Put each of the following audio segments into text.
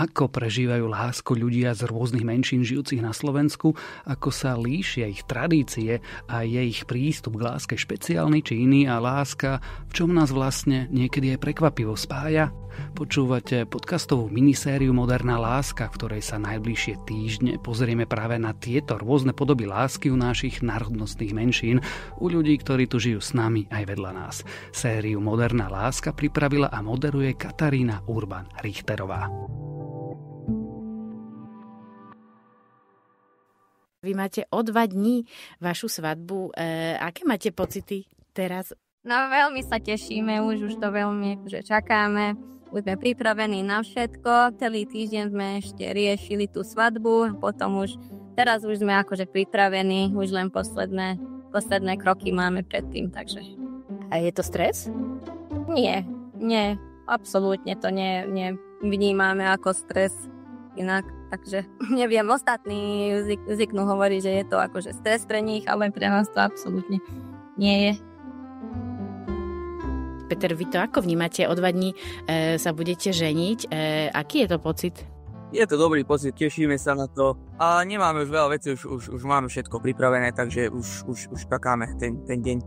ako prežívajú lásku ľudia z rôznych menšín žijúcich na Slovensku, ako sa líšia ich tradície a je ich prístup k láske špeciálny či iný a láska, v čom nás vlastne niekedy aj prekvapivo spája. Počúvate podcastovú minisériu Moderná láska, v ktorej sa najbližšie týždne pozrieme práve na tieto rôzne podoby lásky u našich národnostných menšín, u ľudí, ktorí tu žijú s nami aj vedľa nás. Sériu Moderná láska pripravila a moderuje Katarína Urban Richterová. Vy máte o dva dní vašu svadbu. E, aké máte pocity teraz? No veľmi sa tešíme, už, už to veľmi že čakáme. Už sme pripravení na všetko. Celý týždeň sme ešte riešili tú svadbu. Potom už, teraz už sme akože pripravení. Už len posledné, posledné kroky máme predtým, takže... A je to stres? Nie, nie. Absolútne to nie, nie vnímame ako stres. Inak takže neviem, ostatní zvyknú hovorí, že je to akože stres pre nich, ale pre nás to absolútne nie je. Peter, vy to ako vnímate? O dva dní e, sa budete ženiť. E, aký je to pocit? Je to dobrý pocit, tešíme sa na to. A nemáme už veľa vecí, už, už, už máme všetko pripravené, takže už, už, už čakáme ten, ten deň.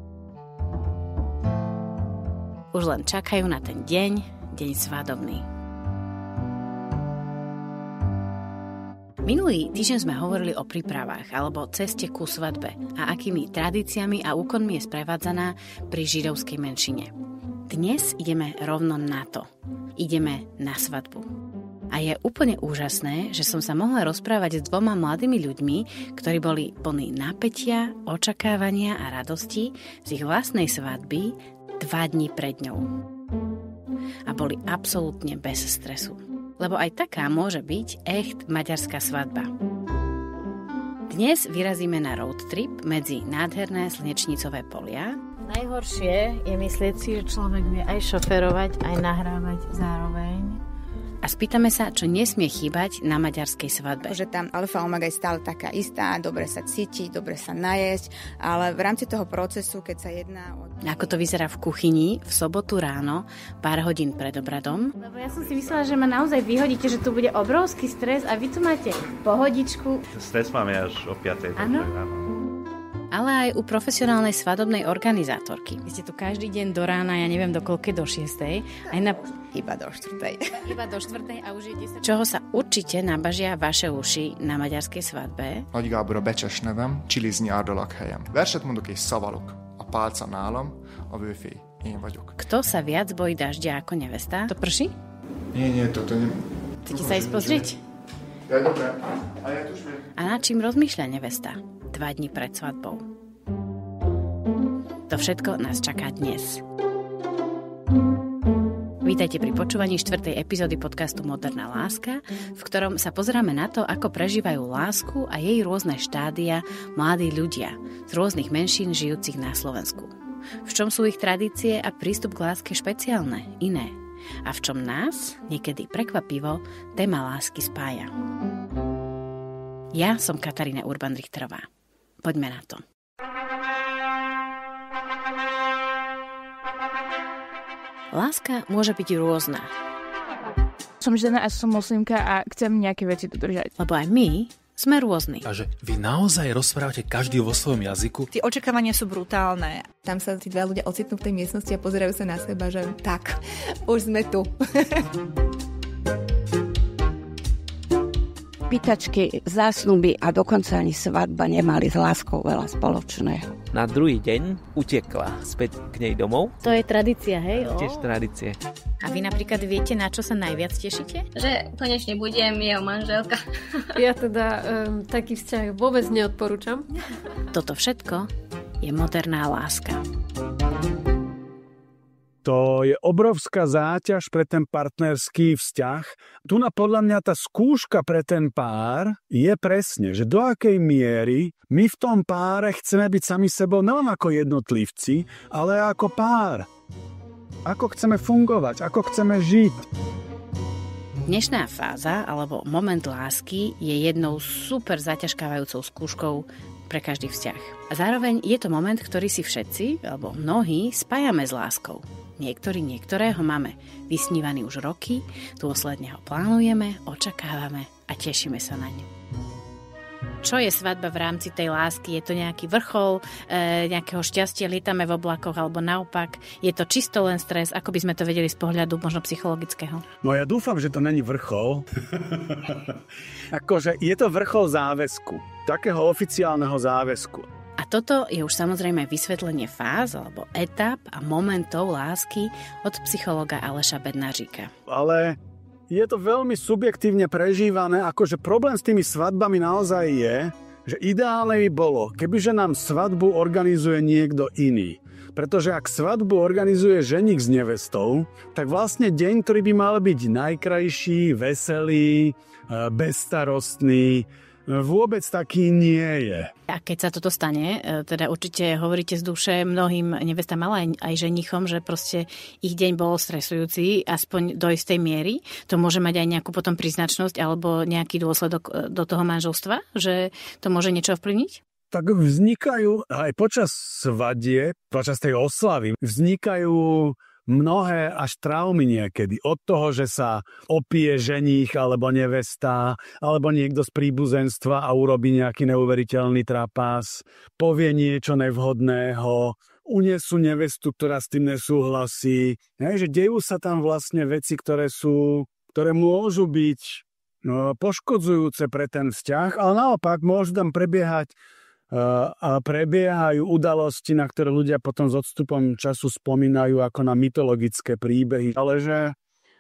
Už len čakajú na ten deň, deň svadobný. Minulý týždeň sme hovorili o prípravách alebo ceste ku svadbe a akými tradíciami a úkonmi je sprevádzaná pri židovskej menšine. Dnes ideme rovno na to. Ideme na svadbu. A je úplne úžasné, že som sa mohla rozprávať s dvoma mladými ľuďmi, ktorí boli plní napätia, očakávania a radosti z ich vlastnej svadby dva dní pred ňou. A boli absolútne bez stresu lebo aj taká môže byť echt maďarská svadba. Dnes vyrazíme na road trip medzi nádherné slnečnicové polia. Najhoršie je myslieť si, že človek vie aj šoferovať, aj nahrávať zároveň a spýtame sa, čo nesmie chýbať na maďarskej svadbe. Že tam alfa omega je stále taká istá, dobre sa cíti, dobre sa najesť, ale v rámci toho procesu, keď sa jedná o... Ako to vyzerá v kuchyni v sobotu ráno, pár hodín pred obradom? Lebo ja som si myslela, že ma naozaj vyhodíte, že tu bude obrovský stres a vy tu máte pohodičku. Stres máme až o 5. Áno ale aj u profesionálnej svadobnej organizátorky. Vy ste tu každý deň do rána, ja neviem do koľke, do 6. Aj na... Iba do 4. Iba do 4. a už je 10. Čoho sa určite nabažia vaše uši na maďarskej svadbe? Nagy Gábor a becses nevem, Csilizni helyem. Verset mondok és szavalok. A pálca nálam, a vőfé, Én vagyok. Kto sa viac bojí dažďa ako nevesta? To prší? Nie, nie, to nie. Chcete sa ísť pozrieť? Ja, dobre. A, ja tu a na čím rozmýšľa nevesta? dva dni pred svadbou. To všetko nás čaká dnes. Vítajte pri počúvaní štvrtej epizódy podcastu Moderná láska, v ktorom sa pozeráme na to, ako prežívajú lásku a jej rôzne štádia mladí ľudia z rôznych menšín žijúcich na Slovensku. V čom sú ich tradície a prístup k láske špeciálne, iné? A v čom nás, niekedy prekvapivo, téma lásky spája? Ja som Katarína Urban-Richterová. Poďme na to. Láska môže byť rôzna. Som žena a som moslimka a chcem nejaké veci dodržať. Lebo aj my sme rôzni. A že vy naozaj rozprávate každý vo svojom jazyku? Tie očakávania sú brutálne. Tam sa tí dva ľudia ocitnú v tej miestnosti a pozerajú sa na seba, že tak, už sme tu. pýtačky, zásnuby a dokonca ani svadba nemali s láskou veľa spoločného. Na druhý deň utekla späť k nej domov. To je tradícia, hej? O. Tiež tradície. A vy napríklad viete, na čo sa najviac tešíte? Že konečne budem jeho manželka. ja teda um, taký vzťah vôbec neodporúčam. Toto všetko je moderná láska to je obrovská záťaž pre ten partnerský vzťah. Tu na podľa mňa tá skúška pre ten pár je presne, že do akej miery my v tom páre chceme byť sami sebou nelen ako jednotlivci, ale ako pár. Ako chceme fungovať, ako chceme žiť. Dnešná fáza alebo moment lásky je jednou super zaťažkávajúcou skúškou pre každý vzťah. A zároveň je to moment, ktorý si všetci, alebo mnohí, spájame s láskou. Niektorí niektorého máme vysnívaný už roky, dôsledne ho plánujeme, očakávame a tešíme sa na ňu. Čo je svadba v rámci tej lásky? Je to nejaký vrchol e, nejakého šťastia, lietame v oblakoch alebo naopak? Je to čisto len stres? Ako by sme to vedeli z pohľadu možno psychologického? No ja dúfam, že to není vrchol. akože je to vrchol záväzku. Takého oficiálneho záväzku toto je už samozrejme vysvetlenie fáz alebo etap a momentov lásky od psychologa Aleša Bednaříka. Ale je to veľmi subjektívne prežívané, akože problém s tými svadbami naozaj je, že ideálne by bolo, kebyže nám svadbu organizuje niekto iný. Pretože ak svadbu organizuje ženik s nevestou, tak vlastne deň, ktorý by mal byť najkrajší, veselý, e, bestarostný, E, vôbec taký nie je. A keď sa toto stane, e, teda určite hovoríte z duše mnohým nevestám, ale aj, aj ženichom, že proste ich deň bol stresujúci, aspoň do istej miery. To môže mať aj nejakú potom príznačnosť alebo nejaký dôsledok e, do toho manželstva, že to môže niečo ovplyvniť? tak vznikajú aj počas svadie, počas tej oslavy, vznikajú mnohé až traumy niekedy. Od toho, že sa opie ženích alebo nevesta, alebo niekto z príbuzenstva a urobí nejaký neuveriteľný trapas, povie niečo nevhodného, unesú nevestu, ktorá s tým nesúhlasí. Hej, že dejú sa tam vlastne veci, ktoré sú, ktoré môžu byť no, poškodzujúce pre ten vzťah, ale naopak môžu tam prebiehať a prebiehajú udalosti, na ktoré ľudia potom s odstupom času spomínajú ako na mytologické príbehy. Ale že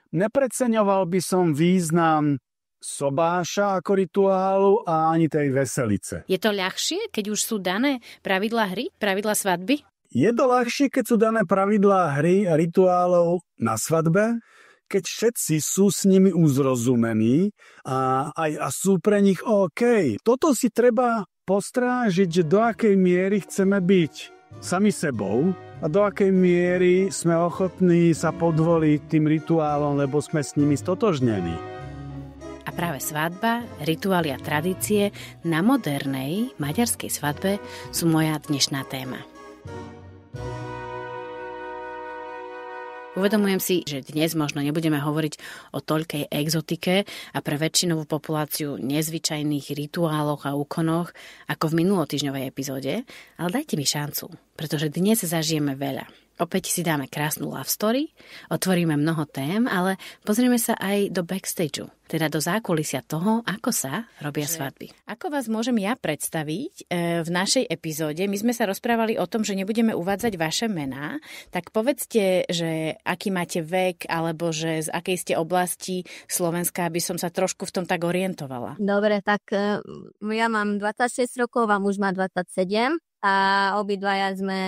nepreceňoval by som význam sobáša ako rituálu a ani tej veselice. Je to ľahšie, keď už sú dané pravidla hry, pravidla svadby? Je to ľahšie, keď sú dané pravidlá hry a rituálov na svadbe, keď všetci sú s nimi uzrozumení a, a, a sú pre nich OK. Toto si treba postrážiť, do akej miery chceme byť sami sebou a do akej miery sme ochotní sa podvoliť tým rituálom, lebo sme s nimi stotožnení. A práve svadba, rituály a tradície na modernej maďarskej svadbe sú moja dnešná téma. Uvedomujem si, že dnes možno nebudeme hovoriť o toľkej exotike a pre väčšinovú populáciu nezvyčajných rituáloch a úkonoch ako v minulotýžňovej epizóde, ale dajte mi šancu, pretože dnes zažijeme veľa. Opäť si dáme krásnu love story, otvoríme mnoho tém, ale pozrieme sa aj do backstageu, teda do zákulisia toho, ako sa robia že, svadby. Ako vás môžem ja predstaviť e, v našej epizóde? My sme sa rozprávali o tom, že nebudeme uvádzať vaše mená, tak povedzte, že aký máte vek, alebo že z akej ste oblasti Slovenska, aby som sa trošku v tom tak orientovala. Dobre, tak e, ja mám 26 rokov a muž má 27 a obidvaja sme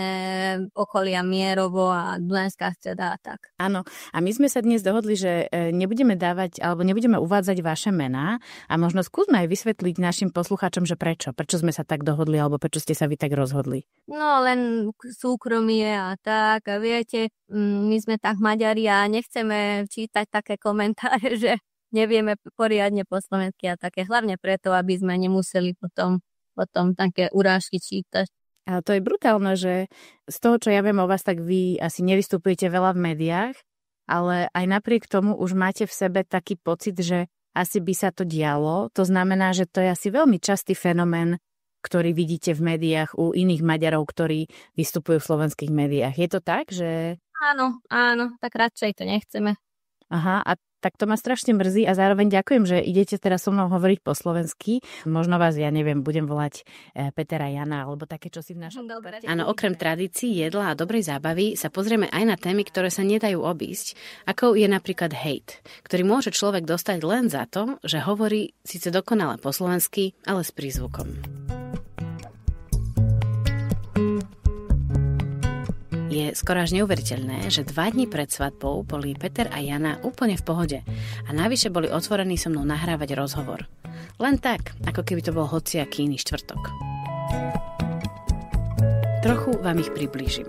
okolia Mierovo a Dunajská streda a tak. Áno, a my sme sa dnes dohodli, že e, nebudeme dávať alebo nebudeme uvádzať vaše mená a možno skúsme aj vysvetliť našim poslucháčom, že prečo, prečo sme sa tak dohodli alebo prečo ste sa vy tak rozhodli. No len súkromie a tak a viete, my sme tak Maďari a nechceme čítať také komentáre, že nevieme poriadne po slovensky a také, hlavne preto, aby sme nemuseli potom potom také urážky čítať. Ale to je brutálne, že z toho, čo ja viem o vás, tak vy asi nevystupujete veľa v médiách, ale aj napriek tomu už máte v sebe taký pocit, že asi by sa to dialo. To znamená, že to je asi veľmi častý fenomén, ktorý vidíte v médiách u iných Maďarov, ktorí vystupujú v slovenských médiách. Je to tak, že... Áno, áno, tak radšej to nechceme. Aha, a tak to ma strašne mrzí a zároveň ďakujem, že idete teraz so mnou hovoriť po slovensky. Možno vás, ja neviem, budem volať e, Petera Jana alebo také, čo si v našom... Áno, okrem tradícií, jedla a dobrej zábavy sa pozrieme aj na témy, ktoré sa nedajú obísť, ako je napríklad hate, ktorý môže človek dostať len za to, že hovorí síce dokonale po slovensky, ale s prízvukom. Je skoro až neuveriteľné, že dva dní pred svadbou boli Peter a Jana úplne v pohode a navyše boli otvorení so mnou nahrávať rozhovor. Len tak, ako keby to bol hociaký iný štvrtok. Trochu vám ich priblížim.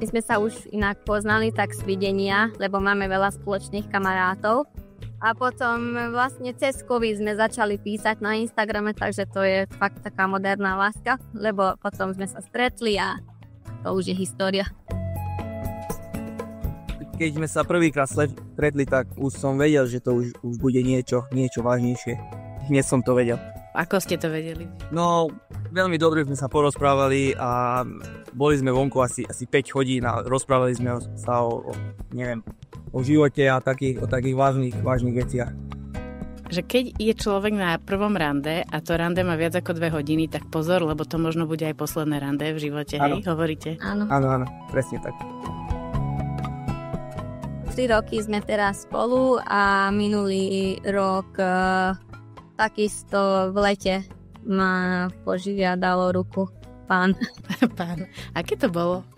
My sme sa už inak poznali tak z videnia, lebo máme veľa spoločných kamarátov. A potom vlastne cez COVID sme začali písať na Instagrame, takže to je fakt taká moderná láska, lebo potom sme sa stretli a to už je história. Keď sme sa prvýkrát stretli, tak už som vedel, že to už, už bude niečo, niečo vážnejšie. Hneď som to vedel. Ako ste to vedeli? No, veľmi dobre sme sa porozprávali a boli sme vonku asi, asi 5 hodín a rozprávali sme sa o, o neviem, o živote a takých, o takých vážnych, vážnych veciach že keď je človek na prvom rande a to rande má viac ako dve hodiny, tak pozor, lebo to možno bude aj posledné rande v živote, ano. hej, hovoríte? Áno. Áno, áno, presne tak. 3 roky sme teraz spolu a minulý rok uh, takisto v lete ma požiadalo ruku pán. pán. Aké to bolo?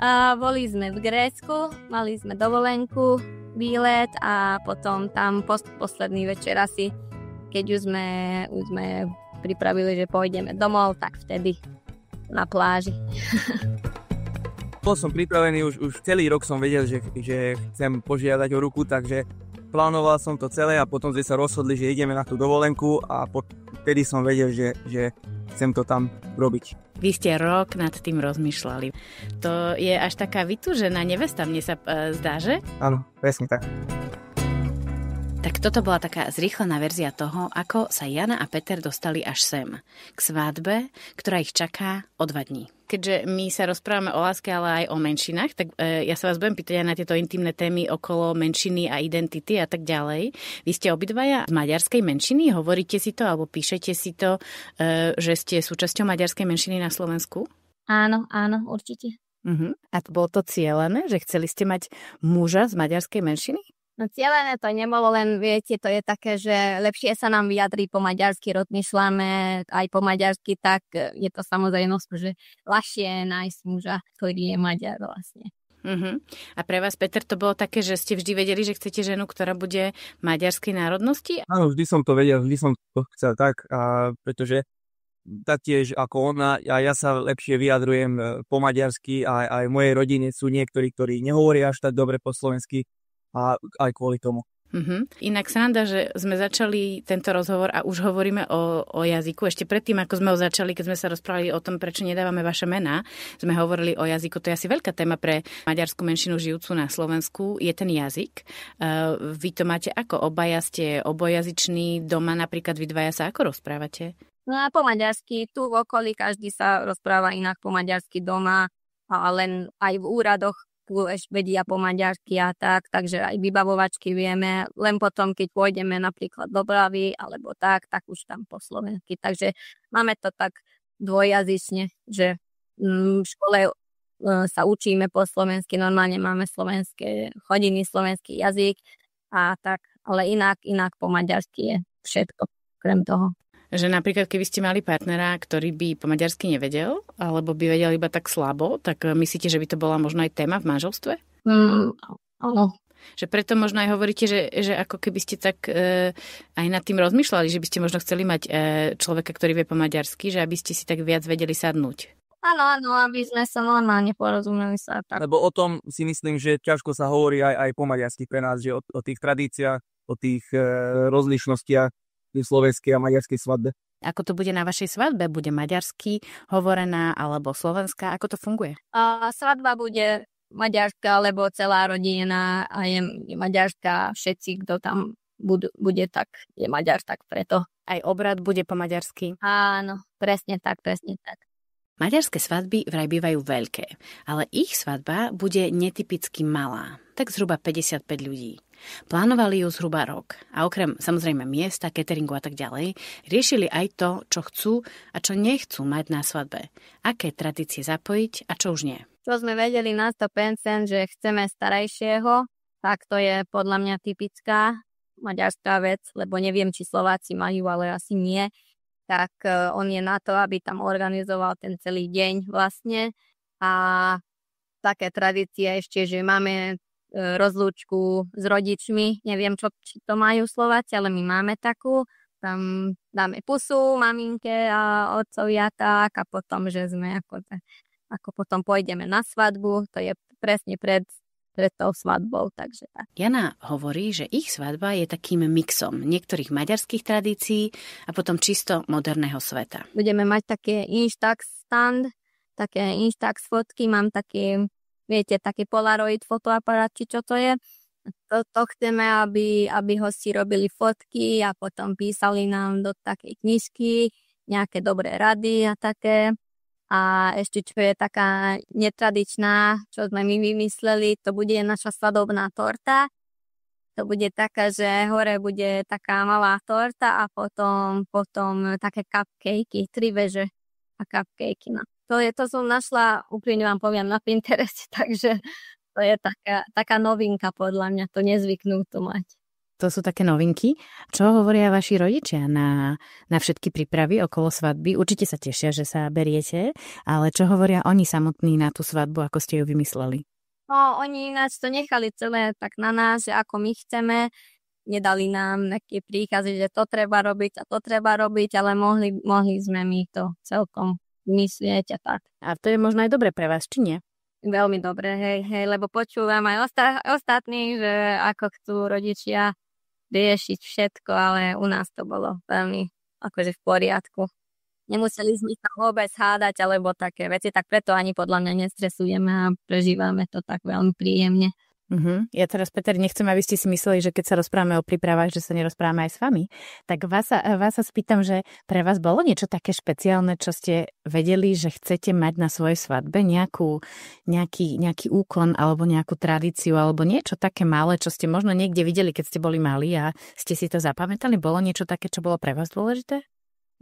A boli sme v Grécku, mali sme dovolenku výlet a potom tam post, posledný večer asi, keď už sme, už sme pripravili, že pôjdeme domov, tak vtedy na pláži. Bol som pripravený, už, už celý rok som vedel, že, že chcem požiadať o ruku, takže plánoval som to celé a potom sme sa rozhodli, že ideme na tú dovolenku a po, vtedy som vedel, že, že chcem to tam robiť. Vy ste rok nad tým rozmýšľali. To je až taká vytúžená nevesta, mne sa e, zdá, že? Áno, presne tak. Tak toto bola taká zrýchlená verzia toho, ako sa Jana a Peter dostali až sem. K svádbe, ktorá ich čaká o dva dní keďže my sa rozprávame o láske, ale aj o menšinách, tak e, ja sa vás budem pýtať aj na tieto intimné témy okolo menšiny a identity a tak ďalej. Vy ste obidvaja z maďarskej menšiny, hovoríte si to alebo píšete si to, e, že ste súčasťou maďarskej menšiny na Slovensku? Áno, áno, určite. Uh-huh. A to bolo to cieľané, že chceli ste mať muža z maďarskej menšiny? No cieľené to nebolo, len viete, to je také, že lepšie sa nám vyjadri po maďarsky, rozmýšľame aj po maďarsky, tak e, je to samozrejme, že ľahšie nájsť muža, ktorý je maďar vlastne. Uh-huh. A pre vás, Peter, to bolo také, že ste vždy vedeli, že chcete ženu, ktorá bude maďarskej národnosti? Áno, vždy som to vedel, vždy som to chcel tak, a pretože taktiež ako ona, a ja sa lepšie vyjadrujem e, po maďarsky a aj v mojej rodine sú niektorí, ktorí nehovoria až tak dobre po slovensky, a aj kvôli tomu. Mm-hmm. Inak sranda, že sme začali tento rozhovor a už hovoríme o, o jazyku. Ešte predtým, ako sme ho začali, keď sme sa rozprávali o tom, prečo nedávame vaše mená, sme hovorili o jazyku. To je asi veľká téma pre maďarskú menšinu žijúcu na Slovensku, je ten jazyk. Uh, vy to máte ako? Obaja ste obojazyční, doma napríklad vy dvaja sa ako rozprávate? No a po maďarsky, tu v okolí každý sa rozpráva inak po maďarsky doma, ale len aj v úradoch ešte vedia po maďarsky a tak, takže aj vybavovačky vieme, len potom, keď pôjdeme napríklad do Bravy alebo tak, tak už tam po slovensky. Takže máme to tak dvojjazyčne, že mm, v škole e, sa učíme po slovensky, normálne máme slovenské hodiny, slovenský jazyk a tak, ale inak, inak po maďarsky je všetko, krem toho. Že napríklad, keby ste mali partnera, ktorý by po maďarsky nevedel, alebo by vedel iba tak slabo, tak eh, myslíte, že by to bola možno aj téma v manželstve? Mm, áno. Že preto možno aj hovoríte, že, že ako keby ste tak e, aj nad tým rozmýšľali, že by ste možno chceli mať e, človeka, ktorý vie po maďarsky, že aby ste si tak viac vedeli sadnúť. Áno, áno, aby sme sa normálne porozumeli sa. Tak. Lebo o tom si myslím, že ťažko sa hovorí aj, aj po maďarsky pre nás, že o, o tých tradíciách, o tých e, rozlišnostiach pri slovenskej a maďarskej svadbe. Ako to bude na vašej svadbe? Bude maďarsky hovorená alebo slovenská? Ako to funguje? A svadba bude maďarská, lebo celá rodina a je maďarská, všetci, kto tam budú, bude tak, je maďar, tak preto. Aj obrad bude po maďarsky? Áno, presne tak, presne tak. Maďarské svadby vraj bývajú veľké, ale ich svadba bude netypicky malá, tak zhruba 55 ľudí. Plánovali ju zhruba rok a okrem samozrejme miesta, cateringu a tak ďalej, riešili aj to, čo chcú a čo nechcú mať na svadbe. Aké tradície zapojiť a čo už nie. Čo sme vedeli na 100%, že chceme starajšieho, tak to je podľa mňa typická maďarská vec, lebo neviem, či Slováci majú, ale asi nie. Tak e, on je na to, aby tam organizoval ten celý deň vlastne. A také tradície ešte, že máme E, rozlúčku s rodičmi. Neviem, čo, či to majú Slováci, ale my máme takú. Tam dáme pusu maminke a otcovi a tak a potom, že sme ako, ako potom pôjdeme na svadbu. To je presne pred pred tou svadbou. Takže tak. Jana hovorí, že ich svadba je takým mixom niektorých maďarských tradícií a potom čisto moderného sveta. Budeme mať také Instax stand, také Instax fotky, mám taký viete, taký Polaroid fotoaparát, či čo to je. To, to chceme, aby, aby hosti robili fotky a potom písali nám do takej knižky nejaké dobré rady a také. A ešte čo je taká netradičná, čo sme my vymysleli, to bude naša svadobná torta. To bude taká, že hore bude taká malá torta a potom, potom také cupcakey, tri veže a cupcakey. No to, je, to som našla, úplne vám poviem, na Pinterest, takže to je taká, taká novinka podľa mňa, to nezvyknú to mať. To sú také novinky. Čo hovoria vaši rodičia na, na všetky prípravy okolo svadby? Určite sa tešia, že sa beriete, ale čo hovoria oni samotní na tú svadbu, ako ste ju vymysleli? No, oni ináč to nechali celé tak na nás, že ako my chceme. Nedali nám nejaké príkazy, že to treba robiť a to treba robiť, ale mohli, mohli sme my to celkom myslieť a tak. A to je možno aj dobre pre vás, či nie? Veľmi dobre, hej, hej, lebo počúvam aj osta- ostatní, že ako chcú rodičia riešiť všetko, ale u nás to bolo veľmi akože v poriadku. Nemuseli sme sa vôbec hádať alebo také veci, tak preto ani podľa mňa nestresujeme a prežívame to tak veľmi príjemne. Uh-huh. Ja teraz, Peter, nechcem, aby ste si mysleli, že keď sa rozprávame o prípravách, že sa nerozprávame aj s vami. Tak vás sa, vás sa spýtam, že pre vás bolo niečo také špeciálne, čo ste vedeli, že chcete mať na svojej svadbe nejakú, nejaký, nejaký úkon alebo nejakú tradíciu alebo niečo také malé, čo ste možno niekde videli, keď ste boli mali a ste si to zapamätali. Bolo niečo také, čo bolo pre vás dôležité?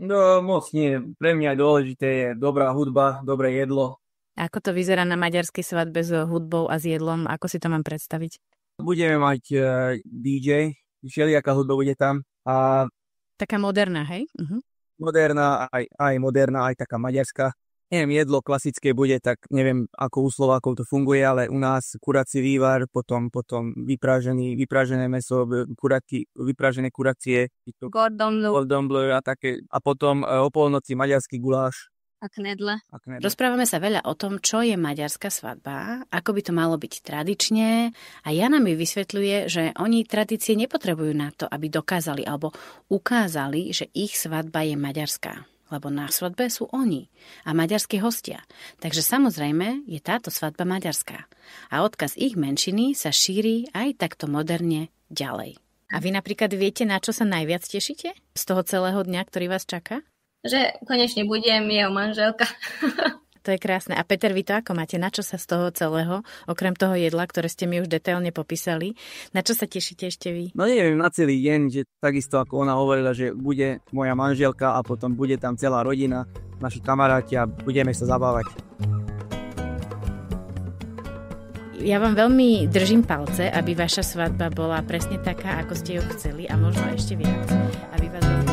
No moc nie. Pre mňa dôležité je dobrá hudba, dobré jedlo, ako to vyzerá na maďarskej svadbe s hudbou a s jedlom? Ako si to mám predstaviť? Budeme mať uh, e, DJ, všelijaká hudba bude tam. A... Taká moderná, hej? Uh-huh. Moderná, aj, aj moderná, aj taká maďarská. Neviem, jedlo klasické bude, tak neviem, ako u Slovákov to funguje, ale u nás kurací vývar, potom, potom vyprážený, vyprážené meso, kuraky, vyprážené kuracie. Gordon Blue. Gordon Blue a také. A potom e, o polnoci maďarský guláš a knedle. a knedle. Rozprávame sa veľa o tom, čo je maďarská svadba, ako by to malo byť tradične a Jana mi vysvetľuje, že oni tradície nepotrebujú na to, aby dokázali alebo ukázali, že ich svadba je maďarská lebo na svadbe sú oni a maďarskí hostia. Takže samozrejme je táto svadba maďarská. A odkaz ich menšiny sa šíri aj takto moderne ďalej. A vy napríklad viete, na čo sa najviac tešíte z toho celého dňa, ktorý vás čaká? že konečne budem jeho manželka. To je krásne. A Peter, vy to ako máte? Na čo sa z toho celého, okrem toho jedla, ktoré ste mi už detailne popísali, na čo sa tešíte ešte vy? No neviem, na celý deň, že takisto ako ona hovorila, že bude moja manželka a potom bude tam celá rodina, naši kamaráti a budeme sa zabávať ja vám veľmi držím palce, aby vaša svadba bola presne taká, ako ste ju chceli a možno ešte viac, aby vás...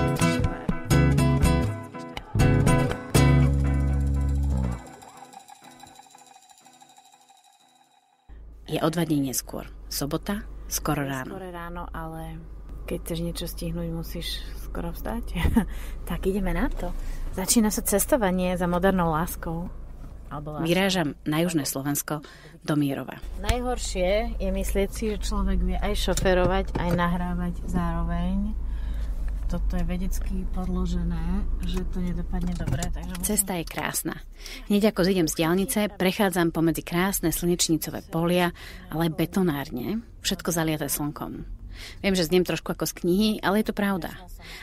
je o dva dní neskôr. Sobota, skoro ráno. Skoro ráno, ale keď chceš niečo stihnúť, musíš skoro vstať. tak ideme na to. Začína sa cestovanie za modernou láskou. Vyrážam na južné Slovensko do Mírova. Najhoršie je myslieť si, že človek vie aj šoferovať, aj nahrávať zároveň toto je vedecky podložené, že to nedopadne dobre. Takže... Cesta je krásna. Hneď ako zidem z diálnice, prechádzam pomedzi krásne slnečnicové polia, ale betonárne, všetko zaliate slnkom. Viem, že znem trošku ako z knihy, ale je to pravda.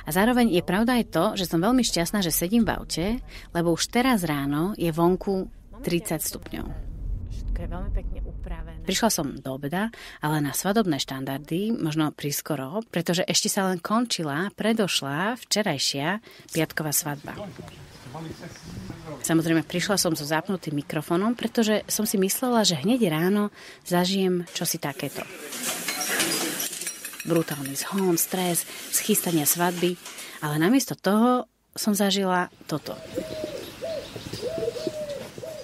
A zároveň je pravda aj to, že som veľmi šťastná, že sedím v aute, lebo už teraz ráno je vonku 30 stupňov. Všetko je veľmi pekne upravené. Prišla som do obeda, ale na svadobné štandardy, možno prískoro, pretože ešte sa len končila, predošla včerajšia piatková svadba. Samozrejme, prišla som so zapnutým mikrofónom, pretože som si myslela, že hneď ráno zažijem čosi takéto. Brutálny zhon, stres, schystania svadby, ale namiesto toho som zažila toto.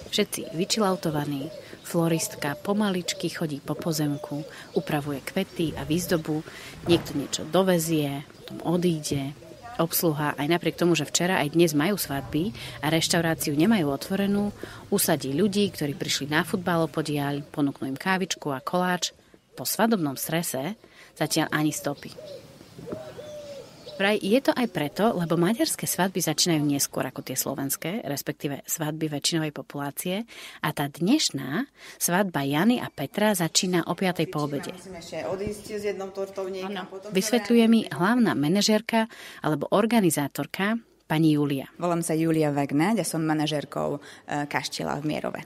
Všetci vyčilautovaní, floristka pomaličky chodí po pozemku, upravuje kvety a výzdobu, niekto niečo dovezie, potom odíde, obsluha, aj napriek tomu, že včera aj dnes majú svadby a reštauráciu nemajú otvorenú, usadí ľudí, ktorí prišli na futbalo podiaľ, ponúknú im kávičku a koláč. Po svadobnom strese zatiaľ ani stopy. Vraj je to aj preto, lebo maďarské svadby začínajú neskôr ako tie slovenské, respektíve svadby väčšinovej populácie a tá dnešná svadba Jany a Petra začína o 5. po obede. Vysvetľuje mi hlavná manažérka alebo organizátorka pani Julia. Volám sa Julia Vagnáď a som manažérkou e, Kaštila v Mierove.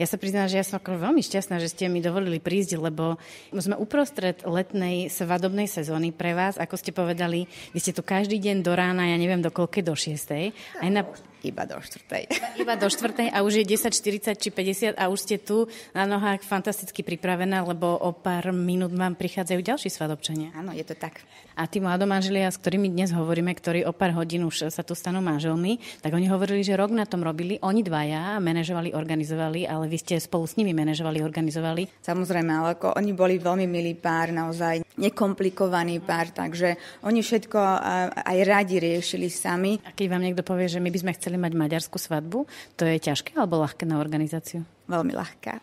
Ja sa priznám, že ja som ako veľmi šťastná, že ste mi dovolili prísť, lebo sme uprostred letnej svadobnej sezóny pre vás, ako ste povedali, vy ste tu každý deň do rána, ja neviem do koľkej, do šiestej. Aj na, iba do štvrtej. Iba, do štvrtej a už je 10.40 či 50 a už ste tu na nohách fantasticky pripravená, lebo o pár minút vám prichádzajú ďalší svadobčania. Áno, je to tak. A tí manželia, s ktorými dnes hovoríme, ktorí o pár hodín už sa tu stanú manželmi, tak oni hovorili, že rok na tom robili, oni dvaja manažovali, organizovali, ale vy ste spolu s nimi manažovali, organizovali. Samozrejme, ale ako oni boli veľmi milý pár, naozaj nekomplikovaný pár, takže oni všetko aj radi riešili sami. A keď vám niekto povie, že my by sme chceli mať maďarskú svadbu, to je ťažké alebo ľahké na organizáciu? Veľmi ľahká.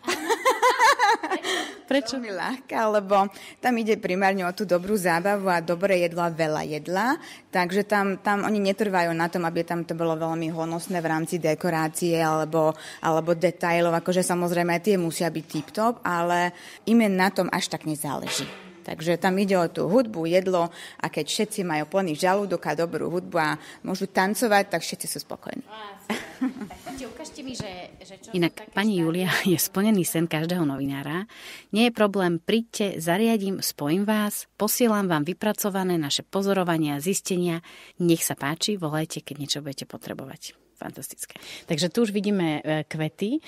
Prečo? Veľmi ľahká, lebo tam ide primárne o tú dobrú zábavu a dobre jedla, veľa jedla, takže tam, tam oni netrvajú na tom, aby tam to bolo veľmi honosné v rámci dekorácie alebo, alebo detailov, akože samozrejme tie musia byť tip-top, ale im na tom až tak nezáleží. Takže tam ide o tú hudbu, jedlo a keď všetci majú plný žalúdok a dobrú hudbu a môžu tancovať, tak všetci sú spokojní. mi, že, že čo Inak, pani Julia, je splnený sen každého novinára. Nie je problém, príďte, zariadím, spojím vás, posielam vám vypracované naše pozorovania, a zistenia. Nech sa páči, volajte, keď niečo budete potrebovať fantastické. Takže tu už vidíme e, kvety, e,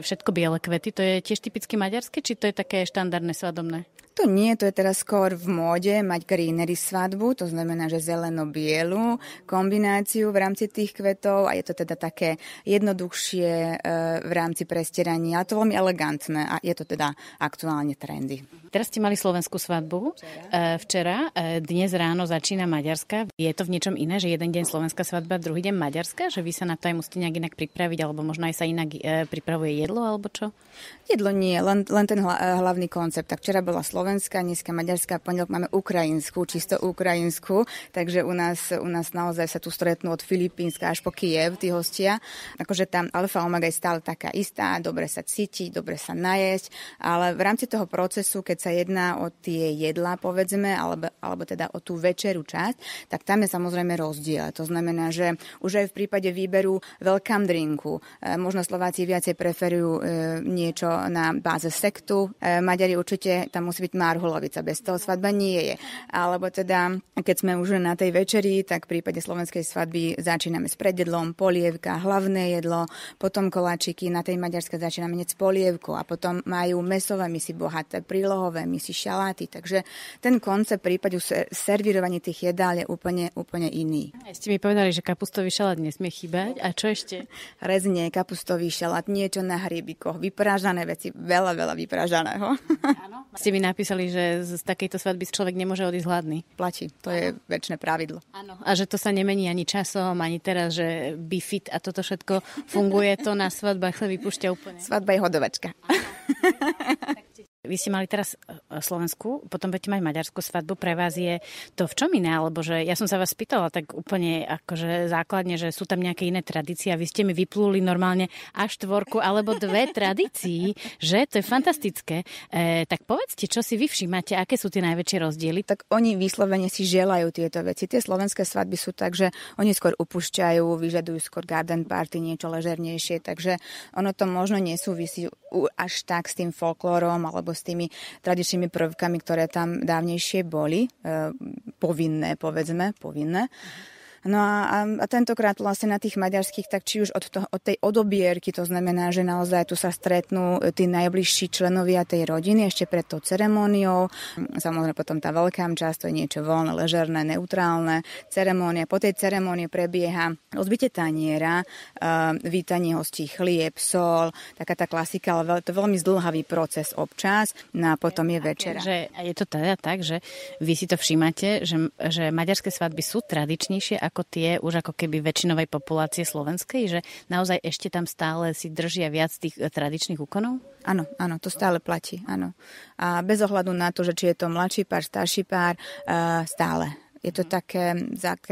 všetko biele kvety. To je tiež typicky maďarské, či to je také štandardné svadobné? To nie, to je teraz skôr v móde mať greenery svadbu, to znamená, že zeleno-bielu kombináciu v rámci tých kvetov a je to teda také jednoduchšie e, v rámci prestierania, ale to veľmi elegantné a je to teda aktuálne trendy. Teraz ste mali slovenskú svadbu včera, e, včera e, dnes ráno začína maďarská. Je to v niečom iné, že jeden deň slovenská svadba, druhý deň maďarská, že vy sa na to aj musíte nejak inak pripraviť alebo možno aj sa inak pripravuje jedlo alebo čo? Jedlo nie, len, len ten hlavný koncept. Tak včera bola slovenska. Slovenska, dneska Maďarska, pondelok máme ukrajinskú, čisto ukrajinskú, takže u nás, u nás naozaj sa tu stretnú od Filipínska až po Kiev tí hostia. Akože tam alfa omega je stále taká istá, dobre sa cíti, dobre sa najesť, ale v rámci toho procesu, keď sa jedná o tie jedlá, povedzme, alebo, alebo teda o tú večeru časť, tak tam je samozrejme rozdiel. To znamená, že už aj v prípade výberu welcome drinku, e, možno Slováci viacej preferujú e, niečo na báze sektu, e, Maďari určite tam musí byť Marhulovica. Bez toho svadba nie je. Alebo teda, keď sme už na tej večeri, tak v prípade slovenskej svadby začíname s predjedlom, polievka, hlavné jedlo, potom koláčiky, na tej maďarskej začíname hneď s polievkou a potom majú mesové misi bohaté, prílohové misi šaláty. Takže ten koncept prípadu servírovania tých jedál je úplne, úplne iný. A ste mi povedali, že kapustový šalát nesmie chýbať. A čo ešte? Rezne, kapustový šalát, niečo na hriebikoch, vyprážané veci, veľa, veľa vyprážaného. Áno. ste mi napísali mysleli, že z takejto svadby človek nemôže odísť hladný. Platí, to je väčšie pravidlo. Áno, a že to sa nemení ani časom, ani teraz, že bifit a toto všetko funguje, to na svadbách sa vypúšťa úplne. Svadba je hodovačka. vy ste mali teraz e, e, Slovensku, potom budete mať maďarskú svadbu, pre vás je to v čom iné? Alebo že ja som sa vás pýtala tak úplne akože základne, že sú tam nejaké iné tradície a vy ste mi vypluli normálne až tvorku alebo dve tradícií, že to je fantastické. E, tak povedzte, čo si vy všímate, aké sú tie najväčšie rozdiely? Tak oni vyslovene si želajú tieto veci. Tie slovenské svadby sú tak, že oni skôr upúšťajú, vyžadujú skôr garden party, niečo ležernejšie, takže ono to možno nesúvisí až tak s tým folklórom alebo s tými tradičnými prvkami, ktoré tam dávnejšie boli, eh, povinné povedzme, povinné. Mm-hmm. No a, a, a tentokrát vlastne na tých maďarských, tak či už od, to, od tej odobierky, to znamená, že naozaj tu sa stretnú eh, tí najbližší členovia tej rodiny ešte pred tou ceremóniou. Samozrejme potom tá veľká časť, to je niečo voľné, ležerné, neutrálne. Ceremónia, po tej ceremónie prebieha rozbite taniera, uh, vítanie hostí chlieb, sol, taká tá klasika, ale veľ, to veľmi zdlhavý proces občas. No a potom je večera. A je to teda tak, že vy si to všímate, že, že maďarské svadby sú tradičnejšie a ako tie už ako keby väčšinovej populácie slovenskej, že naozaj ešte tam stále si držia viac tých eh, tradičných úkonov? Áno, áno, to stále platí, áno. A bez ohľadu na to, že či je to mladší pár, starší pár, eh, stále. Je to mhm. také,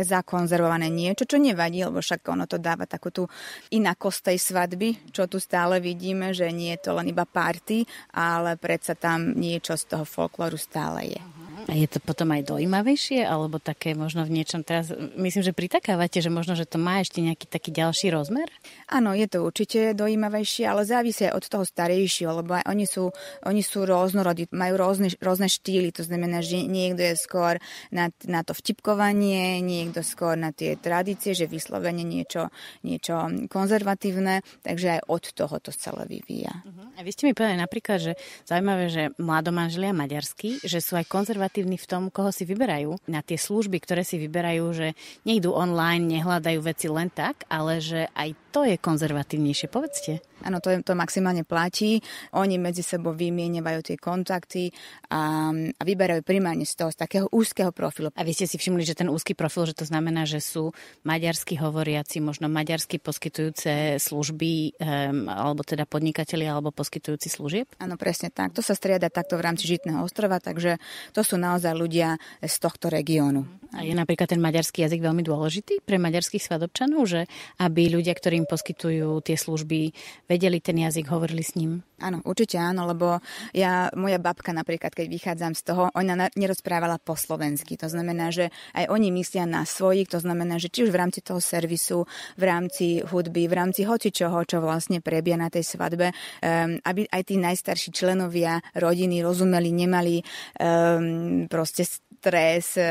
zakonzervované niečo, čo nevadí, lebo však ono to dáva takú tú inakosť tej svadby, čo tu stále vidíme, že nie je to len iba party, ale predsa tam niečo z toho folklóru stále je. A je to potom aj dojímavejšie, alebo také možno v niečom teraz, myslím, že pritakávate, že možno, že to má ešte nejaký taký ďalší rozmer? Áno, je to určite dojímavejšie, ale závisí od toho starejšieho, lebo aj oni sú, oni sú rôznorodí, majú rôzne, rôzne štýly, to znamená, že niekto je skôr na, na to vtipkovanie, niekto skôr na tie tradície, že vyslovene niečo, niečo konzervatívne, takže aj od toho to celé vyvíja. Uh-huh. A vy ste mi povedali napríklad, že zaujímavé, že mladomáželia maďarskí, že sú aj konzervatívni selektívni v tom, koho si vyberajú na tie služby, ktoré si vyberajú, že nejdú online, nehľadajú veci len tak, ale že aj to je konzervatívnejšie, povedzte. Áno, to, to maximálne platí. Oni medzi sebou vymienevajú tie kontakty a, a vyberajú primárne z toho, z takého úzkeho profilu. A vy ste si všimli, že ten úzky profil, že to znamená, že sú maďarsky hovoriaci, možno maďarsky poskytujúce služby, um, alebo teda podnikatelia, alebo poskytujúci služieb? Áno, presne tak. To sa strieda takto v rámci Žitného ostrova, takže to sú naozaj ľudia z tohto regiónu. A je napríklad ten maďarský jazyk veľmi dôležitý pre maďarských svadobčanov, že aby ľudia, ktorým im poskytujú tie služby, vedeli ten jazyk, hovorili s ním? Áno, určite áno, lebo ja, moja babka napríklad, keď vychádzam z toho, ona nerozprávala po slovensky. To znamená, že aj oni myslia na svojich, to znamená, že či už v rámci toho servisu, v rámci hudby, v rámci hocičoho, čo vlastne prebie na tej svadbe, um, aby aj tí najstarší členovia rodiny rozumeli, nemali um, proste stres, e, e,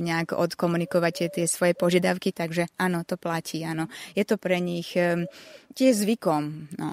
nejak odkomunikovať tie, svoje požiadavky, takže áno, to platí, áno. Je to pre nich e, tiež zvykom, no.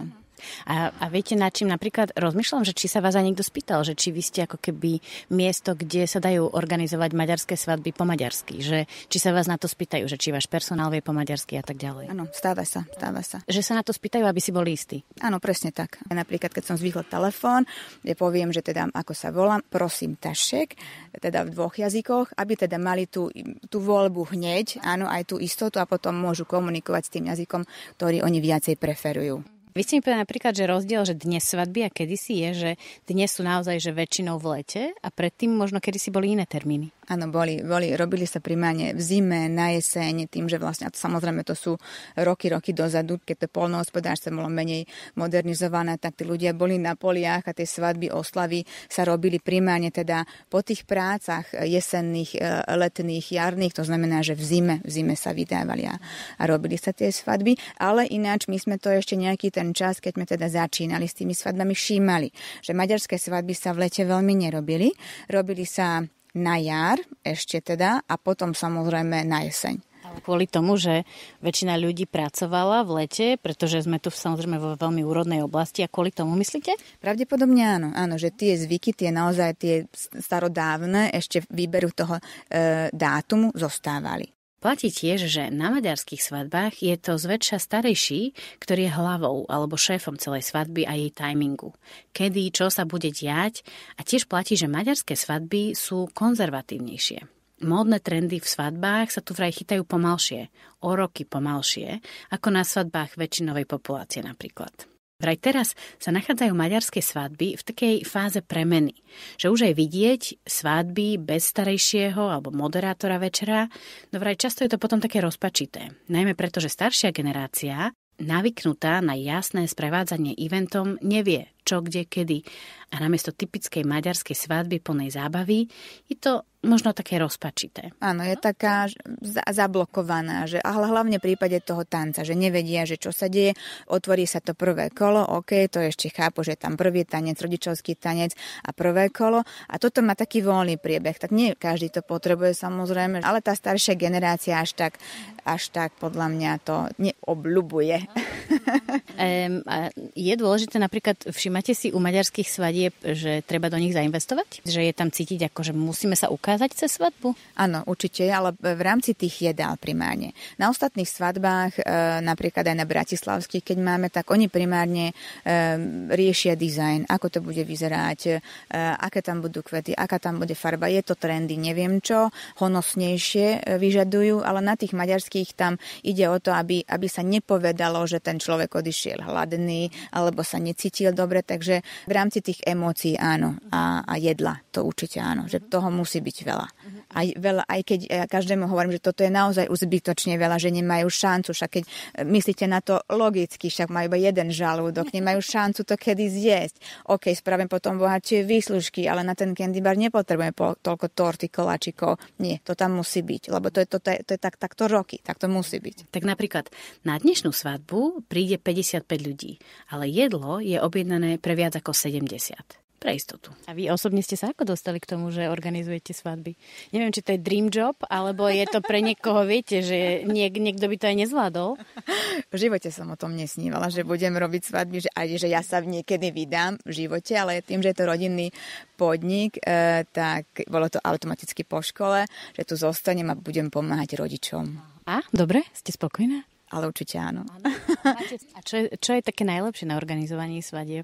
A, a viete, na čím napríklad rozmýšľam, že či sa vás aj niekto spýtal, že či vy ste ako keby miesto, kde sa dajú organizovať maďarské svadby po maďarsky, že či sa vás na to spýtajú, že či váš personál vie po maďarsky a tak ďalej. Áno, stáva sa, stáva sa. Že sa na to spýtajú, aby si boli istí. Áno, presne tak. Napríklad, keď som zvykla telefón, ja poviem, že teda ako sa volám, prosím tašek, teda v dvoch jazykoch, aby teda mali tú, tú voľbu hneď, áno, aj tú istotu a potom môžu komunikovať s tým jazykom, ktorý oni viacej preferujú. Vy ste mi povedali napríklad, že rozdiel, že dnes svadby a kedysi je, že dnes sú naozaj že väčšinou v lete a predtým možno kedysi boli iné termíny. Áno, boli, boli, robili sa primárne v zime, na jeseň, tým, že vlastne, a to, samozrejme to sú roky, roky dozadu, keď to polnohospodárstvo bolo menej modernizované, tak tí ľudia boli na poliach a tie svadby, oslavy sa robili primárne teda po tých prácach jesenných, e, letných, jarných, to znamená, že v zime, v zime sa vydávali a, a robili sa tie svadby, ale ináč my sme to ešte nejaký ten čas, keď sme teda začínali s tými svadbami, všímali, že maďarské svadby sa v lete veľmi nerobili, robili sa na jar ešte teda a potom samozrejme na jeseň. Kvôli tomu, že väčšina ľudí pracovala v lete, pretože sme tu samozrejme vo veľmi úrodnej oblasti a kvôli tomu myslíte? Pravdepodobne áno, áno, že tie zvyky, tie naozaj tie starodávne ešte výberu toho e, dátumu zostávali. Platí tiež, že na maďarských svadbách je to zväčša starejší, ktorý je hlavou alebo šéfom celej svadby a jej timingu. Kedy, čo sa bude diať a tiež platí, že maďarské svadby sú konzervatívnejšie. Módne trendy v svadbách sa tu vraj chytajú pomalšie, o roky pomalšie, ako na svadbách väčšinovej populácie napríklad. Vraj teraz sa nachádzajú maďarské svadby v takej fáze premeny, že už aj vidieť svadby bez starejšieho alebo moderátora večera, no vraj často je to potom také rozpačité. Najmä preto, že staršia generácia, navyknutá na jasné sprevádzanie eventom, nevie, čo, kde, kedy. A namiesto typickej maďarskej svadby plnej zábavy je to možno také rozpačité. Áno, je taká za- zablokovaná, že, hlavne v prípade toho tanca, že nevedia, že čo sa deje, otvorí sa to prvé kolo, OK, to ešte chápu, že tam prvý tanec, rodičovský tanec a prvé kolo a toto má taký voľný priebeh, tak nie každý to potrebuje samozrejme, ale tá staršia generácia až tak, až tak podľa mňa to neobľubuje. je dôležité napríklad všimnúť všímate si u maďarských svadieb, že treba do nich zainvestovať? Že je tam cítiť, ako že musíme sa ukázať cez svadbu? Áno, určite, ale v rámci tých jedál primárne. Na ostatných svadbách, e, napríklad aj na bratislavských, keď máme, tak oni primárne e, riešia dizajn, ako to bude vyzerať, e, aké tam budú kvety, aká tam bude farba. Je to trendy, neviem čo, honosnejšie vyžadujú, ale na tých maďarských tam ide o to, aby, aby sa nepovedalo, že ten človek odišiel hladný alebo sa necítil dobre dobre, takže v rámci tých emócií áno a, a jedla to určite áno, že toho musí byť veľa. Aj, veľa, aj keď ja každému hovorím, že toto je naozaj uzbytočne veľa, že nemajú šancu, však keď e, myslíte na to logicky, však majú iba jeden žalúdok, nemajú šancu to kedy zjesť. OK, spravím potom bohatšie výslužky, ale na ten candy bar nepotrebujem po, toľko torty, koláčikov. Nie, to tam musí byť, lebo to je, to, to je, to je tak, takto roky, tak to musí byť. Tak napríklad na dnešnú svadbu príde 55 ľudí, ale jedlo je objednané pre viac ako 70 pre istotu. A vy osobne ste sa ako dostali k tomu, že organizujete svadby? Neviem, či to je dream job, alebo je to pre niekoho, viete, že niek- niekto by to aj nezvládol? V živote som o tom nesnívala, že budem robiť svadby, že aj že ja sa niekedy vydám v živote, ale tým, že je to rodinný podnik, e, tak bolo to automaticky po škole, že tu zostanem a budem pomáhať rodičom. A? Dobre? Ste spokojná? ale určite áno. A čo, čo je také najlepšie na organizovaní svadieb?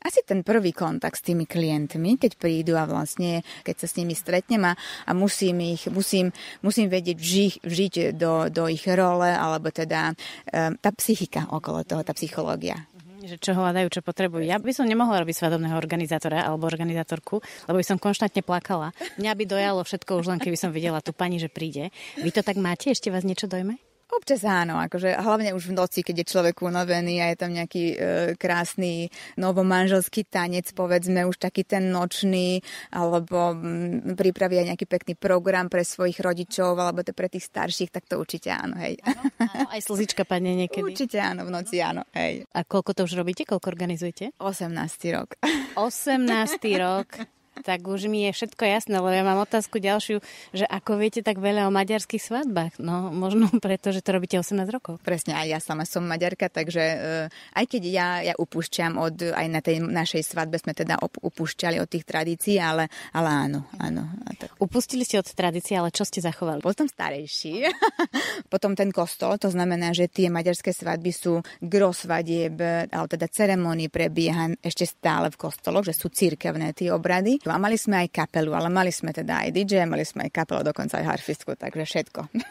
Asi ten prvý kontakt s tými klientmi, keď prídu a vlastne, keď sa s nimi stretnem a, a musím, ich, musím, musím vedieť ži, žiť do, do ich role, alebo teda um, tá psychika okolo toho, tá psychológia mhm, že čo hľadajú, čo potrebujú. Ja by som nemohla robiť svadobného organizátora alebo organizátorku, lebo by som konštantne plakala. Mňa by dojalo všetko už len, keby som videla tú pani, že príde. Vy to tak máte? Ešte vás niečo dojme? Občas áno, akože hlavne už v noci, keď je človek unavený a je tam nejaký e, krásny novomanželský tanec, povedzme, už taký ten nočný, alebo m, mm, pripraví aj nejaký pekný program pre svojich rodičov, alebo to pre tých starších, tak to určite áno, hej. Áno, áno aj slzička padne niekedy. Určite áno, v noci áno, hej. A koľko to už robíte, koľko organizujete? 18. rok. 18. rok tak už mi je všetko jasné, lebo ja mám otázku ďalšiu, že ako viete tak veľa o maďarských svadbách? No, možno preto, že to robíte 18 rokov. Presne, aj ja sama som maďarka, takže uh, aj keď ja, ja upúšťam od, aj na tej našej svadbe sme teda op- upúšťali od tých tradícií, ale, ale áno, áno. A tak. Upustili ste od tradícií, ale čo ste zachovali? Potom starejší, potom ten kostol, to znamená, že tie maďarské svadby sú grosvadieb, ale teda ceremonie prebieha ešte stále v kostoloch, že sú cirkevné tie obrady a mali sme aj kapelu, ale mali sme teda aj DJ, mali sme aj kapelu, dokonca aj harfistku, takže všetko. Áno,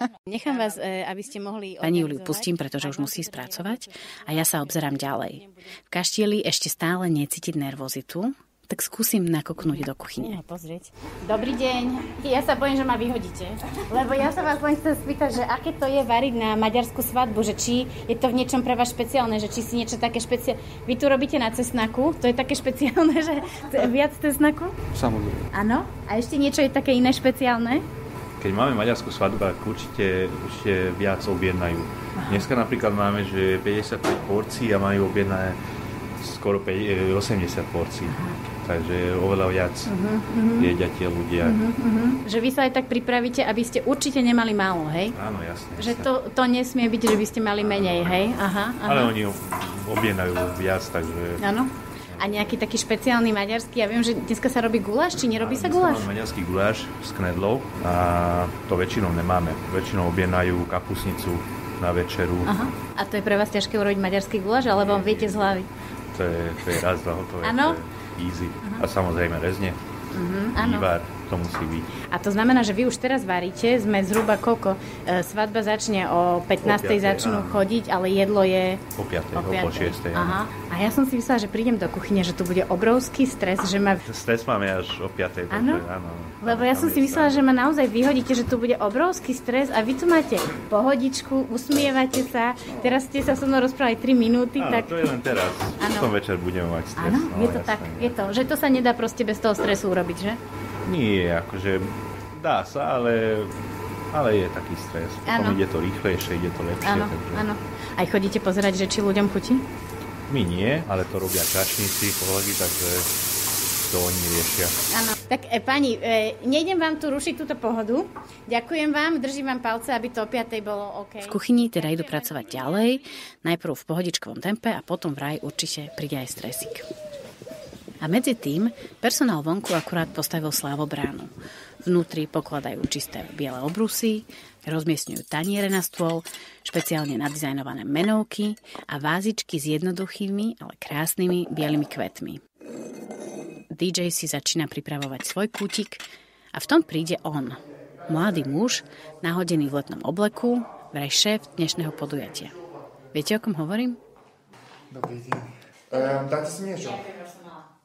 áno. Nechám vás, e, aby ste mohli... Pani Juliu pustím, pretože už musí spracovať a ja sa obzerám ďalej. V kaštieli ešte stále necítiť nervozitu, tak skúsim nakoknúť do kuchyne. No, pozrieť. Dobrý deň, ja sa bojím, že ma vyhodíte. Lebo ja sa vás len chcem spýtať, že aké to je variť na maďarskú svadbu, že či je to v niečom pre vás špeciálne, že či si niečo také špeciálne... Vy tu robíte na cesnaku, to je také špeciálne, že viac cesnaku? Samozrejme. Áno? A ešte niečo je také iné špeciálne? keď máme maďarskú svadbu, tak určite, určite viac objednajú. Dneska napríklad máme, že 55 porcií a majú objednané skoro 5, 80 e, porcií. Mhm. Takže oveľa viac uh-huh, jedia tie ľudia. Uh-huh, uh-huh. Že vy sa aj tak pripravíte, aby ste určite nemali málo, hej? Áno, jasne. Že jasne. to, to nesmie byť, že by ste mali menej, áno. hej? Aha, aha. Ale oni objednajú viac, takže... Áno. A nejaký taký špeciálny maďarský, ja viem, že dneska sa robí guláš, či nerobí sa guláš? maďarský guláš s knedlou a to väčšinou nemáme. Väčšinou objednajú kapusnicu na večeru. Aha. A to je pre vás ťažké urobiť maďarský guláš, alebo viete z hlavy? to je, to je raz, dva, hotové. Áno. Easy. Uh-huh. A samozrejme rezne, uh-huh, mhm, vývar to musí byť. A to znamená, že vy už teraz varíte, sme zhruba koľko? E, svadba začne o 15. O 5. začnú áno. chodiť, ale jedlo je... O 5. o, 5. o 6. Aha. A ja som si myslela, že prídem do kuchyne, že tu bude obrovský stres, že ma... Stres máme až o 5. Áno? Lebo ja som si myslela, že ma naozaj vyhodíte, že tu bude obrovský stres a vy tu máte pohodičku, usmievate sa. Teraz ste sa so mnou rozprávali 3 minúty, áno, tak... to je len teraz. Áno. V tom večer budeme mať stres. Áno, no, je to jasné. tak, je to. Že to sa nedá proste bez toho stresu urobiť, že? Nie, akože dá sa, ale, ale je taký stres. Potom ide to rýchlejšie, ide to lepšie. Áno, takže... áno. Aj chodíte pozerať, že či ľuďom chutí? My nie, ale to robia čašníci, kolegy, takže to oni riešia. Áno. Tak e, pani, e, nejdem vám tu rušiť túto pohodu. Ďakujem vám, držím vám palce, aby to o piatej bolo OK. V kuchyni teda idú pracovať ďalej, najprv v pohodičkovom tempe a potom vraj určite príde aj stresík. A medzi tým personál vonku akurát postavil slávobránu. Vnútri pokladajú čisté biele obrusy, rozmiestňujú taniere na stôl, špeciálne nadizajnované menovky a vázičky s jednoduchými, ale krásnymi bielými kvetmi. DJ si začína pripravovať svoj kútik a v tom príde on. Mladý muž, nahodený v letnom obleku, vraj šéf dnešného podujatia. Viete, o kom hovorím? Dobrý deň. Um, dáte si niečo?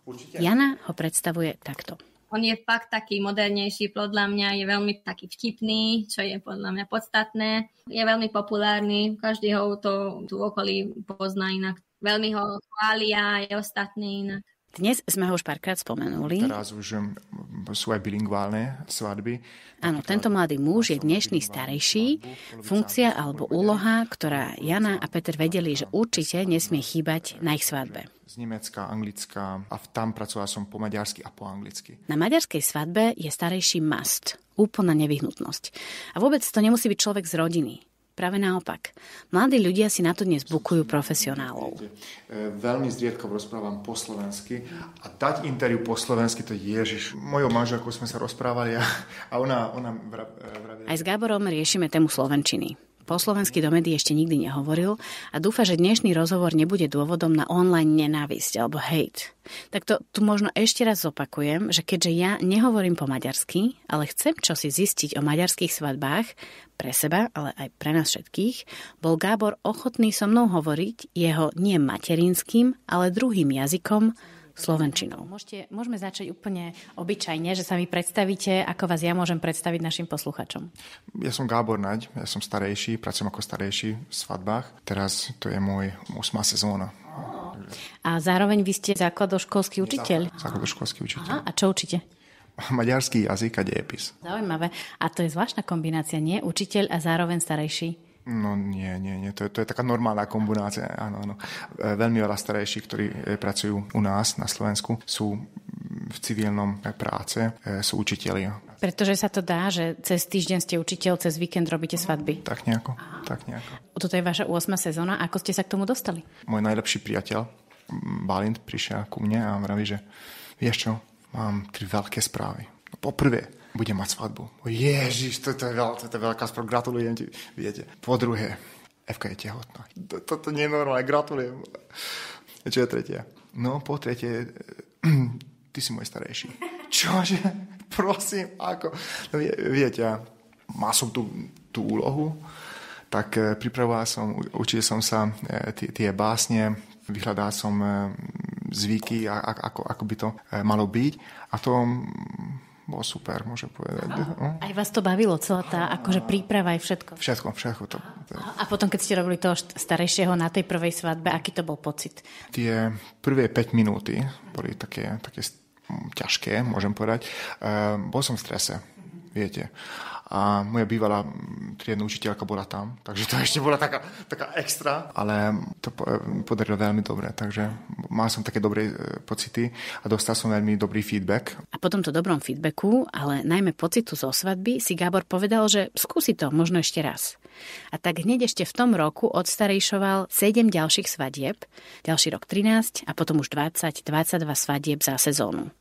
Určite. Jana ho predstavuje takto. On je fakt taký modernejší, podľa mňa je veľmi taký vtipný, čo je podľa mňa podstatné. Je veľmi populárny, každý ho to tu okolí pozná inak. Veľmi ho chvália aj ostatní inak. Dnes sme ho už párkrát spomenuli. Teraz už um, sú aj bilingválne svadby. Áno, tento mladý muž je dnešný starejší. Funkcia alebo úloha, ktorá Jana a Peter vedeli, že určite nesmie chýbať na ich svadbe z Nemecka, Anglicka a tam pracovala som po maďarsky a po anglicky. Na maďarskej svadbe je starejší must, úplná nevyhnutnosť. A vôbec to nemusí byť človek z rodiny. Práve naopak. Mladí ľudia si na to dnes bukujú profesionálov. E, veľmi zriedkavo rozprávam po slovensky a dať interviu po slovensky, to ježiš. Mojou manželkou sme sa rozprávali a, a ona, ona vra, vra, e, vra, Aj s Gáborom riešime tému slovenčiny po slovensky do médií ešte nikdy nehovoril a dúfa, že dnešný rozhovor nebude dôvodom na online nenávisť alebo hate. Tak to tu možno ešte raz zopakujem, že keďže ja nehovorím po maďarsky, ale chcem čosi zistiť o maďarských svadbách, pre seba, ale aj pre nás všetkých, bol Gábor ochotný so mnou hovoriť jeho nie materinským, ale druhým jazykom, Slovenčinou. Môžete, môžeme začať úplne obyčajne, že sa mi predstavíte, ako vás ja môžem predstaviť našim posluchačom. Ja som Gábor Naď, ja som starejší, pracujem ako starejší v svadbách. Teraz to je môj 8. sezóna. A zároveň vy ste základoškolský učiteľ. Základoškolský učiteľ. Aha, a čo učite? Maďarský jazyk a dejepis. Zaujímavé. A to je zvláštna kombinácia, nie? Učiteľ a zároveň starejší No nie, nie, nie. To je, to je taká normálna kombinácia. Áno, áno. E, veľmi veľa starejších, ktorí e, pracujú u nás na Slovensku, sú v civilnom e, práce, sú učitelia. Pretože sa to dá, že cez týždeň ste učiteľ, cez víkend robíte svadby. Tak nejako, tak nejako. Toto je vaša 8. sezóna. Ako ste sa k tomu dostali? Môj najlepší priateľ, Balint, prišiel ku mne a hovorí, že vieš čo, mám tri veľké správy. Poprvé, bude mať svadbu. Ježiš, to, to, je, veľ, to, to je veľká spor, gratulujem ti, viete. Po druhé, FK je tehotná. Toto nie je normálne, gratulujem. Čo je tretia? No, po tretie, ty si môj starejší. Čože? Prosím, ako? No, viete, má som tú, tú úlohu, tak e, pripravoval som, učil som sa e, tie, tie básne, vyhľadal som e, zvyky, ako, ako by to malo byť a to bolo super, môžem povedať. Aha. No. Aj vás to bavilo, celá tá akože príprava aj všetko? Všetko, všetko. To, A potom, keď ste robili toho starejšieho na tej prvej svadbe, aký to bol pocit? Tie prvé 5 minúty boli také, také ťažké, môžem povedať. Uh, bol som v strese, viete a moja bývalá triedna učiteľka bola tam, takže to ešte bola taká, taká extra, ale to e, podarilo veľmi dobre, takže mal som také dobré e, pocity a dostal som veľmi dobrý feedback. A po tomto dobrom feedbacku, ale najmä pocitu zo svadby, si Gábor povedal, že skúsi to možno ešte raz. A tak hneď ešte v tom roku odstarejšoval 7 ďalších svadieb, ďalší rok 13 a potom už 20, 22 svadieb za sezónu.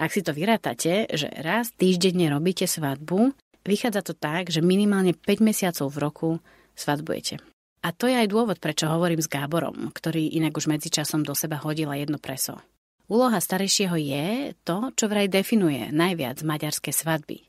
Ak si to vyrátate, že raz týždenne robíte svadbu, Vychádza to tak, že minimálne 5 mesiacov v roku svadbujete. A to je aj dôvod, prečo hovorím s Gáborom, ktorý inak už medzičasom do seba hodila jedno preso. Úloha starejšieho je to, čo vraj definuje najviac maďarské svadby.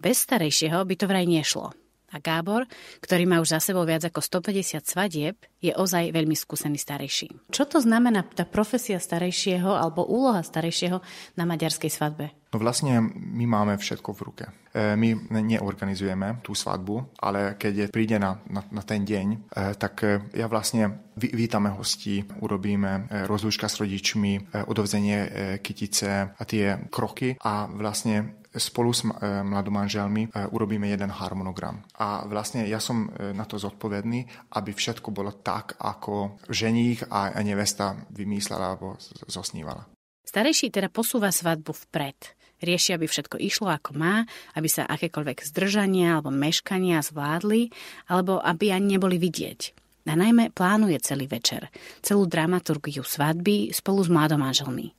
Bez starejšieho by to vraj nešlo. A Gábor, ktorý má už za sebou viac ako 150 svadieb, je ozaj veľmi skúsený starejší. Čo to znamená tá profesia starejšieho alebo úloha starejšieho na maďarskej svadbe? No vlastne my máme všetko v ruke. E, my neorganizujeme tú svadbu, ale keď príde na, na, na ten deň, e, tak e, ja vlastne vítame hostí, urobíme rozlúčka s rodičmi, odovzenie kytice a tie kroky a vlastne spolu s mladomanželmi urobíme jeden harmonogram. A vlastne ja som na to zodpovedný, aby všetko bolo tak, ako ženích a nevesta vymýšľala alebo zosnívala. Starejší teda posúva svadbu vpred. Rieši, aby všetko išlo ako má, aby sa akékoľvek zdržania alebo meškania zvládli, alebo aby ani neboli vidieť. A najmä plánuje celý večer, celú dramaturgiu svadby spolu s mladom manželmi.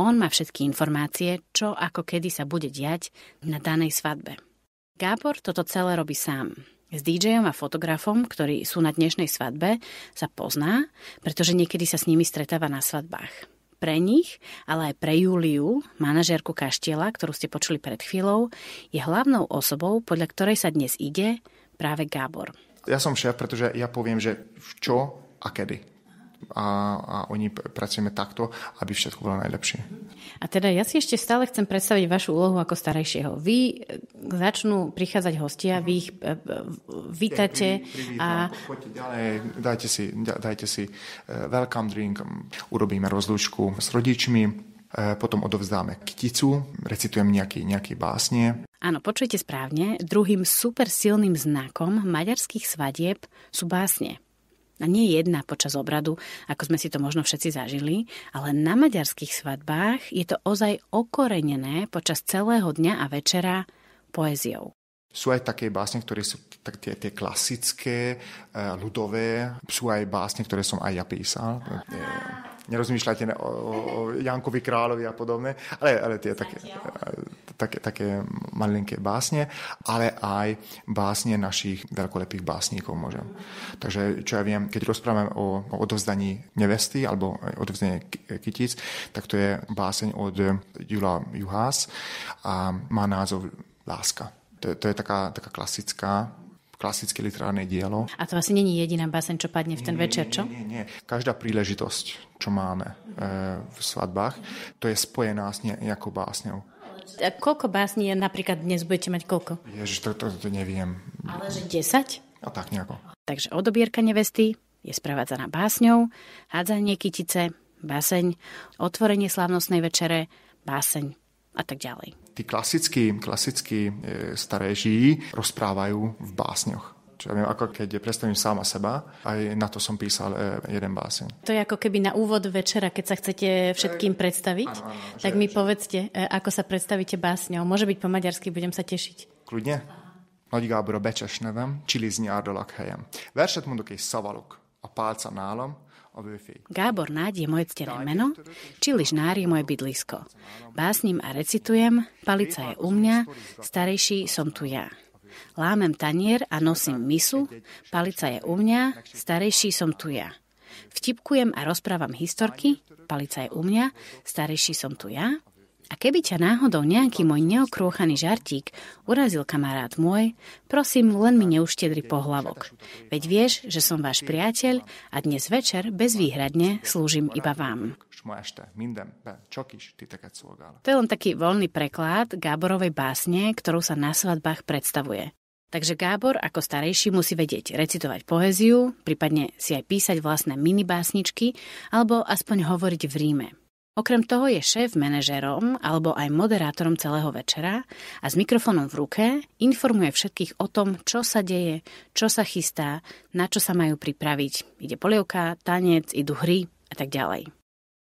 On má všetky informácie, čo ako kedy sa bude diať na danej svadbe. Gábor toto celé robí sám. S DJom a fotografom, ktorí sú na dnešnej svadbe, sa pozná, pretože niekedy sa s nimi stretáva na svadbách pre nich, ale aj pre Juliu, manažérku Kaštiela, ktorú ste počuli pred chvíľou, je hlavnou osobou, podľa ktorej sa dnes ide práve Gábor. Ja som šéf, pretože ja poviem, že v čo a kedy a, a oni pracujeme takto, aby všetko bolo najlepšie. A teda ja si ešte stále chcem predstaviť vašu úlohu ako starejšieho. Vy e, začnú prichádzať hostia, vy ich e, e, vítate a... Poďte ďalej, dajte si, dajte si welcome drink, urobíme rozlúčku s rodičmi, potom odovzdáme kyticu, recitujem nejaký, nejaké básne. Áno, počujte správne, druhým super silným znakom maďarských svadieb sú básne. A nie jedna počas obradu, ako sme si to možno všetci zažili, ale na maďarských svadbách je to ozaj okorenené počas celého dňa a večera poéziou. Sú aj také básne, ktoré sú tak tie, tie klasické, eh, ľudové. Sú aj básne, ktoré som aj ja písal nerozmýšľate o, o Jankovi Královi a podobne, ale, ale tie také, také, také malinké básne, ale aj básne našich veľkolepých básníkov môžem. Mhm. Takže čo ja viem, keď rozprávam o, o odovzdaní nevesty alebo odovzdanie kytic, tak to je báseň od Jula Juhás a má názov Láska. To, to je taká, taká klasická klasické literárne dielo. A to asi není jediná báseň, čo padne v ten nie, večer, čo? Nie, nie, nie. Každá príležitosť, čo máme e, v svadbách, to je spojená s nejakou básňou. A koľko básní napríklad dnes budete mať koľko? Ježiš, to, to, to neviem. Ale že 10? A no tak nejako. Takže odobierka nevesty je sprevádzaná básňou, hádzanie kytice, báseň, otvorenie slávnostnej večere, báseň a tak ďalej. Tí klasickí, klasickí e, staré žijí rozprávajú v básňoch. Čo ja viem, ako keď predstavím sama seba, aj na to som písal e, jeden básen. To je ako keby na úvod večera, keď sa chcete všetkým predstaviť, áno, áno, tak že, mi že... povedzte, e, ako sa predstavíte básňou. Môže byť po maďarsky, budem sa tešiť. Kľudne? Nagy Gábor a becses nevem, Csilizni árdalak helyem. Verset mondok és szavalok. A pálca nálam, Gábor Náď je moje ctené meno, či Nár je moje bydlisko. Básnim a recitujem, palica je u mňa, starejší som tu ja. Lámem tanier a nosím misu, palica je u mňa, starejší som tu ja. Vtipkujem a rozprávam historky, palica je u mňa, starejší som tu ja. A keby ťa náhodou nejaký môj neokrúchaný žartík urazil kamarát môj, prosím, len mi neuštedri pohlavok. Veď vieš, že som váš priateľ a dnes večer bezvýhradne slúžim iba vám. To je len taký voľný preklad Gáborovej básne, ktorú sa na svadbách predstavuje. Takže Gábor ako starejší musí vedieť recitovať poéziu, prípadne si aj písať vlastné minibásničky alebo aspoň hovoriť v ríme. Okrem toho je šéf manažerom alebo aj moderátorom celého večera a s mikrofónom v ruke informuje všetkých o tom, čo sa deje, čo sa chystá, na čo sa majú pripraviť. Ide polievka, tanec, idú hry a tak ďalej.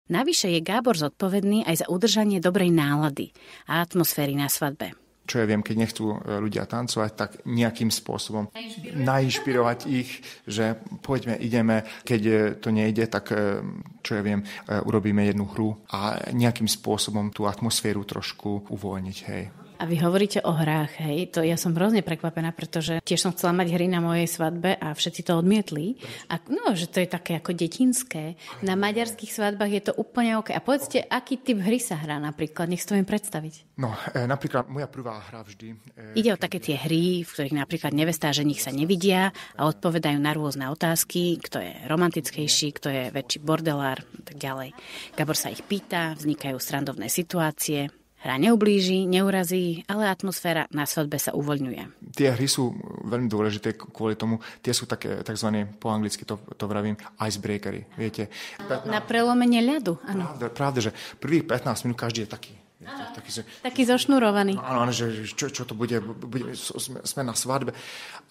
Navyše je Gábor zodpovedný aj za udržanie dobrej nálady a atmosféry na svadbe čo ja viem, keď nechcú e, ľudia tancovať, tak nejakým spôsobom Nainšpirovať. ich, že poďme, ideme, keď e, to nejde, tak e, čo ja viem, urobíme jednu hru a nejakým spôsobom tú atmosféru trošku uvoľniť, hej. A vy hovoríte o hrách, hej, to ja som hrozne prekvapená, pretože tiež som chcela mať hry na mojej svadbe a všetci to odmietli. A no, že to je také ako detinské. Na maďarských svadbách je to úplne OK. A povedzte, aký typ hry sa hrá napríklad, nech si to viem predstaviť. No, e, napríklad moja prvá hra vždy... E, Ide o také tie hry, v ktorých napríklad nevestá, že nich sa nevidia a odpovedajú na rôzne otázky, kto je romantickejší, kto je väčší bordelár a tak ďalej. Gabor sa ich pýta, vznikajú srandovné situácie. Hra neublíži, neurazí, ale atmosféra na svadbe sa uvoľňuje. Tie hry sú veľmi dôležité kvôli tomu, tie sú také, tzv. po anglicky to, to vravím, icebreakery, viete. 15... Na prelomenie ľadu, áno. Pravda, pravda, že prvých 15 minút každý je taký. Viete, taký, že, taký zošnurovaný. No, áno, áno, že čo, čo to bude, bude sme, sme na svadbe.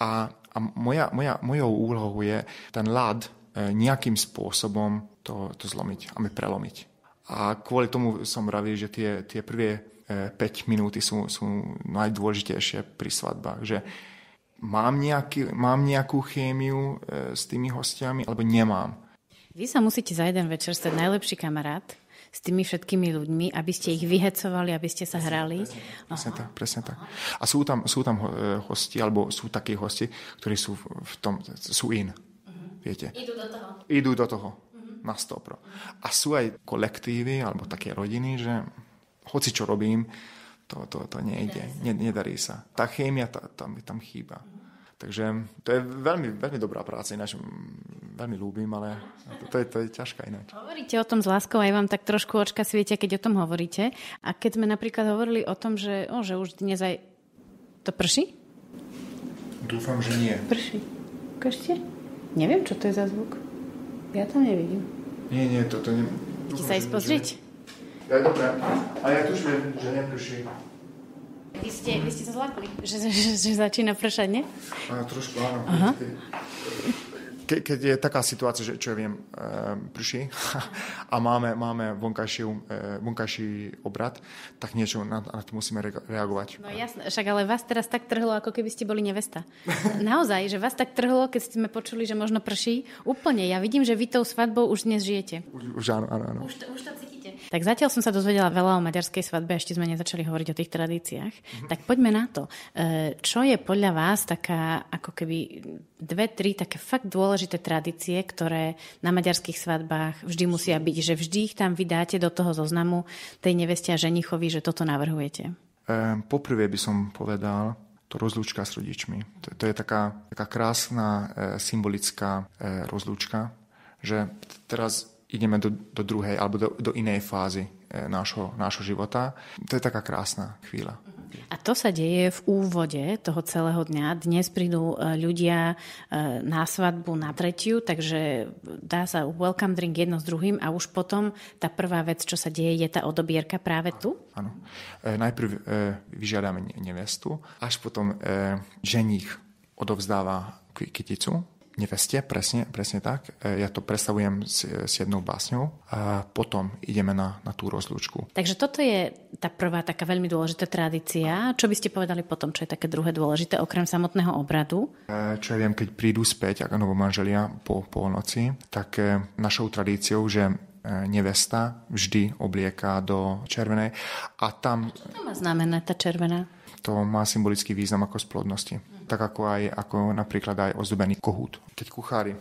A, a moja, moja, mojou úlohou je ten ľad e, nejakým spôsobom to, to zlomiť a my prelomiť. A kvôli tomu som rád, že tie, tie prvé 5 e, minúty sú, sú najdôležitejšie pri svadbách. Že mám, nejaký, mám nejakú chémiu e, s tými hostiami, alebo nemám. Vy sa musíte za jeden večer stať najlepší kamarát s tými všetkými ľuďmi, aby ste ich vyhecovali, aby ste sa hrali. Presne, presne tak, presne tak. A sú tam, sú tam e, hosti, alebo sú takí hosti, ktorí sú, v tom, sú in. Mhm. Viete? Idú do toho. Idú do toho na 100%. A sú aj kolektívy alebo také rodiny, že hoci čo robím, to, to, to nejde, ne, nedarí sa. Tá chémia tá, tam, tam chýba. Takže to je veľmi, veľmi dobrá práca, ináč veľmi ľúbim, ale to, to, je, to je ťažká ináč. Hovoríte o tom s láskou, aj vám tak trošku očka svietia, keď o tom hovoríte. A keď sme napríklad hovorili o tom, že, o, že už dnes aj... To prší? Dúfam, že nie. Prší. Ukážte? Neviem, čo to je za zvuk. Ja to nevidím. Nie, nie, toto nie... Ty sa ísť pozrieť? Ja, dobré. A ja tuž viem, že neprší. Vy ste, vy ste sa zlakli, že, že, že začína pršať, nie? Áno, trošku áno. Aha ke, keď je taká situácia, že čo ja viem, e, prší a máme, máme vonkajší, e, ehm, vonkajší obrad, tak niečo na, na to musíme reagovať. No jasné, však ale vás teraz tak trhlo, ako keby ste boli nevesta. Naozaj, že vás tak trhlo, keď sme počuli, že možno prší. Úplne, ja vidím, že vy tou svadbou už dnes žijete. Už, už áno, áno, áno. Už to, už to určite. Tak zatiaľ som sa dozvedela veľa o maďarskej svadbe, ešte sme nezačali hovoriť o tých tradíciách. Mm-hmm. Tak poďme na to. E, čo je podľa vás taká, ako keby dve, tri také fakt dôležité tradície, ktoré na maďarských svadbách vždy musia byť, že vždy ich tam vydáte do toho zoznamu tej neveste a ženichovi, že toto navrhujete? E, poprvé by som povedal, to rozlúčka s rodičmi. To, to je taká, taká krásna e, symbolická e, rozlúčka, že teraz ideme do, do druhej alebo do, do inej fázy e, nášho, nášho života. To je taká krásna chvíľa. A to sa deje v úvode toho celého dňa. Dnes prídu e, ľudia e, na svadbu na tretiu, takže dá sa welcome drink jedno s druhým a už potom tá prvá vec, čo sa deje, je tá odobierka práve tu? Áno. Najprv vyžiadame nevestu, až potom ženich odovzdáva kyticu neveste, presne, presne tak. E, ja to predstavujem s, s jednou básňou a potom ideme na, na tú rozlúčku. Takže toto je tá prvá taká veľmi dôležitá tradícia. Čo by ste povedali potom, čo je také druhé dôležité, okrem samotného obradu? E, čo ja viem, keď prídu späť, ako manželia po polnoci, tak e, našou tradíciou, že nevesta vždy oblieka do červenej. A tam... Čo to má znamená tá červená? to má symbolický význam ako splodnosti. Tak ako aj ako napríklad aj ozdobený kohút. Keď kuchári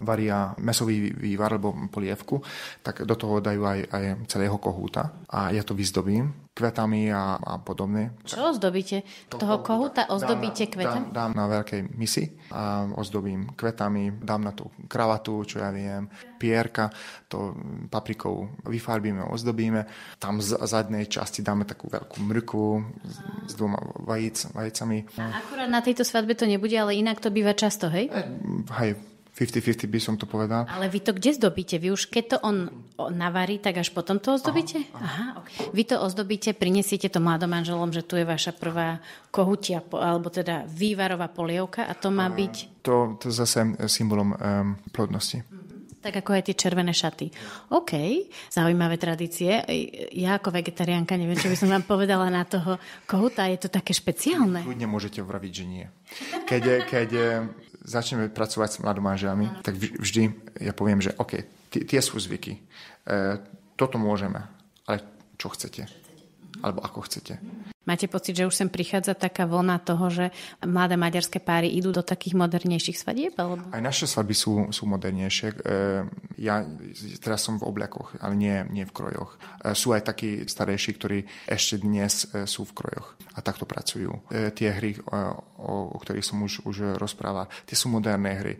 varia mesový vývar alebo polievku, tak do toho dajú aj, aj celého kohúta a ja to vyzdobím kvetami a, a podobne. Čo ozdobíte? Toho kohúta ozdobíte kvetami? Dám, dám na veľkej misi a ozdobím kvetami, dám na tú kravatu, čo ja viem, pierka, to paprikou vyfarbíme, ozdobíme. Tam z zadnej časti dáme takú veľkú mrku s, s dvoma vajíc, vajícami. A akurát na tejto svadbe to nebude, ale inak to býva často, hej? E, hej, 50-50 by som to povedal. Ale vy to kde zdobíte? Vy už keď to on navarí, tak až potom to ozdobíte? Aha, aha. aha okay. Vy to ozdobíte, prinesiete to mladom manželom, že tu je vaša prvá kohutia, alebo teda vývarová polievka a to má eh, byť... To, to zase eh, symbolom um, plodnosti. Mhm. Tak ako aj tie červené šaty. OK, zaujímavé tradície. E, ja ako vegetariánka neviem, čo by som vám povedala na toho kohuta. Je to také špeciálne? Ľudne môžete vraviť, že nie. Keď, keď začneme pracovať s manželami, tak vždy ja poviem, že OK, tie sú zvyky, e, toto môžeme, ale čo chcete alebo ako chcete. Máte pocit, že už sem prichádza taká vlna toho, že mladé maďarské páry idú do takých modernejších svadieb? Alebo... Aj naše svadby sú, sú modernejšie. E, ja teraz som v oblekoch, ale nie, nie v krojoch. E, sú aj takí starejší, ktorí ešte dnes e, sú v krojoch a takto pracujú. Tie hry, o, o ktorých som už, už rozprával, tie sú moderné hry.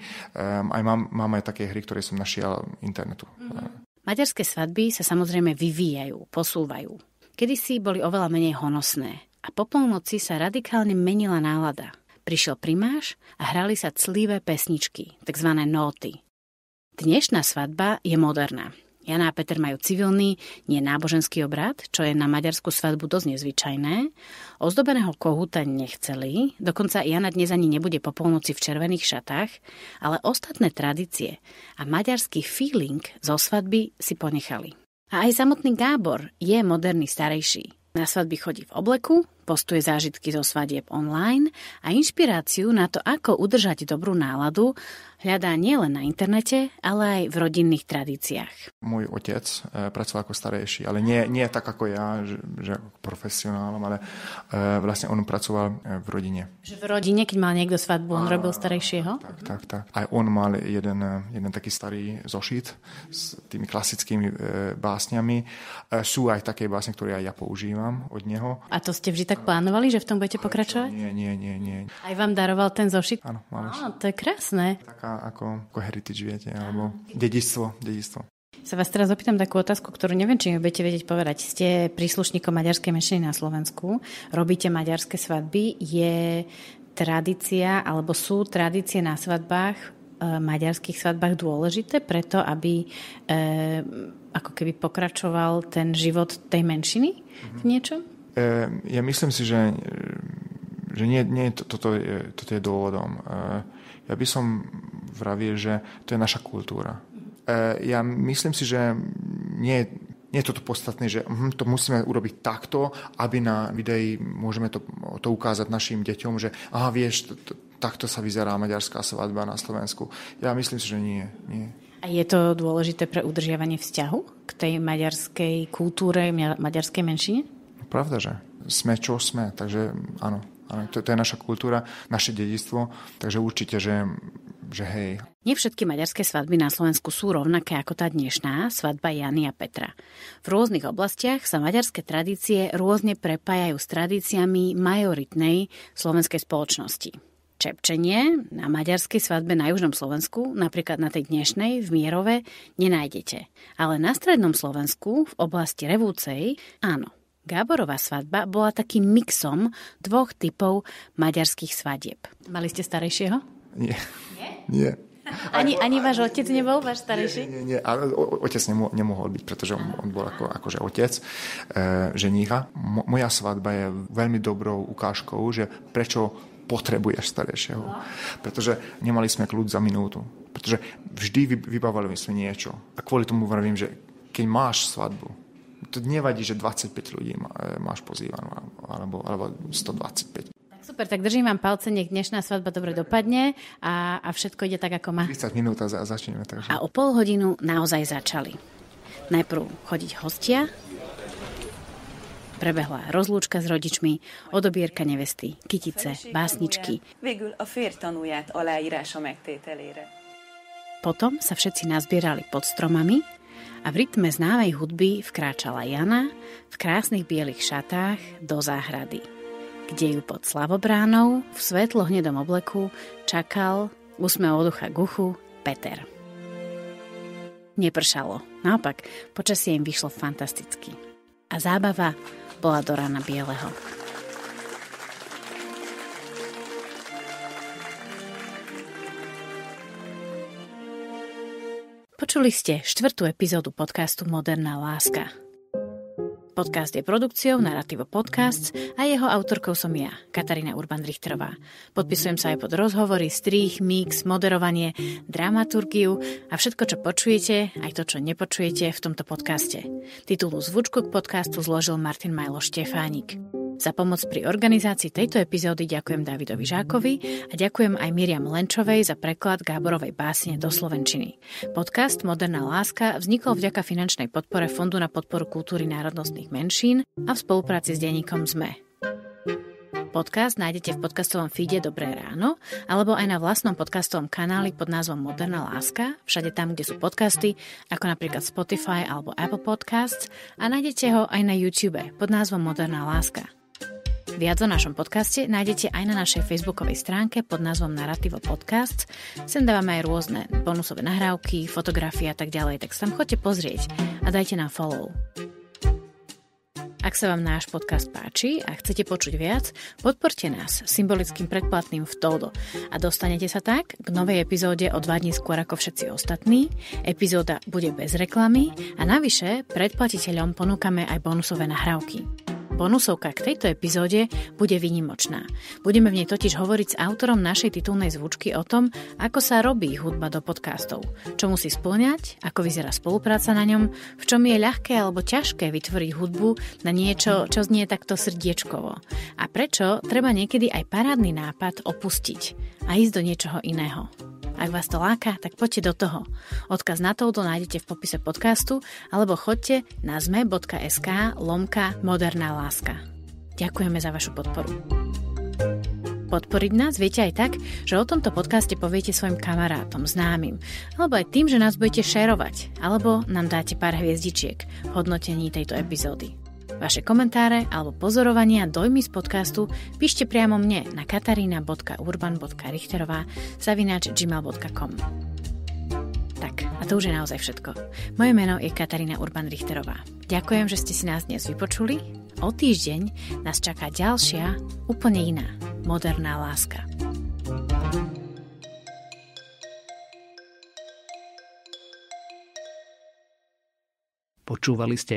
Aj mám, mám aj také hry, ktoré som našiel internetu. Mm-hmm. Maďarské svadby sa samozrejme vyvíjajú, posúvajú kedysi boli oveľa menej honosné a po polnoci sa radikálne menila nálada. Prišiel primáš a hrali sa clivé pesničky, tzv. nóty. Dnešná svadba je moderná. Jana a Peter majú civilný, nie náboženský obrad, čo je na maďarskú svadbu dosť nezvyčajné. Ozdobeného kohúta nechceli, dokonca Jana dnes ani nebude po polnoci v červených šatách, ale ostatné tradície a maďarský feeling zo svadby si ponechali. A aj samotný Gábor je moderný starejší. Na svadby chodí v obleku, postuje zážitky zo svadieb online a inšpiráciu na to, ako udržať dobrú náladu, hľadá nielen na internete, ale aj v rodinných tradíciách. Môj otec eh, pracoval ako starejší, ale nie, nie tak ako ja, že, že profesionálom, ale eh, vlastne on pracoval eh, v rodine. Že v rodine, keď mal niekto svadbu, on a, robil starejšieho? Tak, tak, tak. Aj on mal jeden, jeden taký starý zošit s tými klasickými básňami. Sú aj také básne, ktoré aj ja používam od neho. A to ste vždy tak plánovali, že v tom budete pokračovať? Nie, nie, nie, nie. Aj vám daroval ten zošit? Áno, áno. To je krásne. Taká ako, ako heritage, viete, alebo dedičstvo, dedičstvo. Sa vás teraz opýtam takú otázku, ktorú neviem, či mi budete vedieť povedať. Ste príslušníkom maďarskej menšiny na Slovensku, robíte maďarské svadby. Je tradícia, alebo sú tradície na svadbách, e, maďarských svadbách dôležité preto, aby e, ako keby pokračoval ten život tej menšiny v mhm. niečom? E, ja myslím si, že, e, že nie, nie toto, je, toto je dôvodom. E, ja by som vravie, že to je naša kultúra. E, ja myslím si, že nie je nie je toto podstatné, že hm, to musíme urobiť takto, aby na videí môžeme to, to ukázať našim deťom, že aha, vieš, to, to, takto sa vyzerá maďarská svadba na Slovensku. Ja myslím si, že nie. nie. A je to dôležité pre udržiavanie vzťahu k tej maďarskej kultúre, maďarskej menšine? Pravda, že sme čo sme, takže áno. to, to je naša kultúra, naše dedistvo, takže určite, že že hej. všetky maďarské svadby na Slovensku sú rovnaké ako tá dnešná svadba Jany a Petra. V rôznych oblastiach sa maďarské tradície rôzne prepájajú s tradíciami majoritnej slovenskej spoločnosti. Čepčenie na maďarskej svadbe na južnom Slovensku, napríklad na tej dnešnej v Mierove, nenájdete. Ale na strednom Slovensku, v oblasti Revúcej, áno. Gáborová svadba bola takým mixom dvoch typov maďarských svadieb. Mali ste starejšieho? Nie. Nie. Ani, ani váš otec nebol, váš starejší? Nie, nie, nie. otec nemohol byť, pretože on, on bol ako, akože otec e, ženícha. moja svadba je veľmi dobrou ukážkou, že prečo potrebuješ starejšieho. Pretože nemali sme kľud za minútu. Pretože vždy vybavali sme niečo. A kvôli tomu vravím, že keď máš svadbu, to nevadí, že 25 ľudí e, máš pozývanú, alebo, alebo 125 super, tak držím vám palce, nech dnešná svadba dobre dopadne a, a všetko ide tak, ako má. 30 minút a, za- začneme. Takže. A o pol hodinu naozaj začali. Najprv chodiť hostia, prebehla rozlúčka s rodičmi, odobierka nevesty, kytice, básničky. Potom sa všetci nazbierali pod stromami a v rytme známej hudby vkráčala Jana v krásnych bielých šatách do záhrady kde ju pod slavobránou v svetlo-hnedom obleku čakal úsmev od ducha guchu Peter. Nepršalo. Naopak, počasie im vyšlo fantasticky. A zábava bola do rána bieleho. Počuli ste štvrtú epizódu podcastu Moderná láska. Podcast je produkciou Narrativo Podcasts a jeho autorkou som ja, Katarína Urban-Richterová. Podpisujem sa aj pod rozhovory, strých, mix, moderovanie, dramaturgiu a všetko, čo počujete, aj to, čo nepočujete v tomto podcaste. Titulu zvučku k podcastu zložil Martin Majlo Štefánik. Za pomoc pri organizácii tejto epizódy ďakujem Davidovi Žákovi a ďakujem aj Miriam Lenčovej za preklad Gáborovej básne do Slovenčiny. Podcast Moderná láska vznikol vďaka finančnej podpore Fondu na podporu kultúry národnostných menšín a v spolupráci s denníkom ZME. Podcast nájdete v podcastovom feede Dobré ráno alebo aj na vlastnom podcastovom kanáli pod názvom Moderná láska, všade tam, kde sú podcasty, ako napríklad Spotify alebo Apple Podcasts a nájdete ho aj na YouTube pod názvom Moderná láska. Viac o našom podcaste nájdete aj na našej facebookovej stránke pod názvom Narrativo Podcast. Sem dávame aj rôzne bonusové nahrávky, fotografie a tak ďalej, tak sa tam choďte pozrieť a dajte nám follow. Ak sa vám náš podcast páči a chcete počuť viac, podporte nás symbolickým predplatným v Toldo a dostanete sa tak k novej epizóde o dva dní skôr ako všetci ostatní. Epizóda bude bez reklamy a navyše predplatiteľom ponúkame aj bonusové nahrávky. Bonusovka k tejto epizóde bude vynimočná. Budeme v nej totiž hovoriť s autorom našej titulnej zvučky o tom, ako sa robí hudba do podcastov, čo musí splňať, ako vyzerá spolupráca na ňom, v čom je ľahké alebo ťažké vytvoriť hudbu na niečo, čo znie takto srdiečkovo a prečo treba niekedy aj parádny nápad opustiť a ísť do niečoho iného. Ak vás to láka, tak poďte do toho. Odkaz na to nájdete v popise podcastu alebo chodte na zme.sk lomka moderná láska. Ďakujeme za vašu podporu. Podporiť nás viete aj tak, že o tomto podcaste poviete svojim kamarátom, známym, alebo aj tým, že nás budete šerovať, alebo nám dáte pár hviezdičiek v hodnotení tejto epizódy. Vaše komentáre alebo pozorovania dojmy z podcastu píšte priamo mne na katarina.urban.richterová zavináč gmail.com Tak, a to už je naozaj všetko. Moje meno je Katarína Urban-Richterová. Ďakujem, že ste si nás dnes vypočuli. O týždeň nás čaká ďalšia, úplne iná, moderná láska. Počúvali ste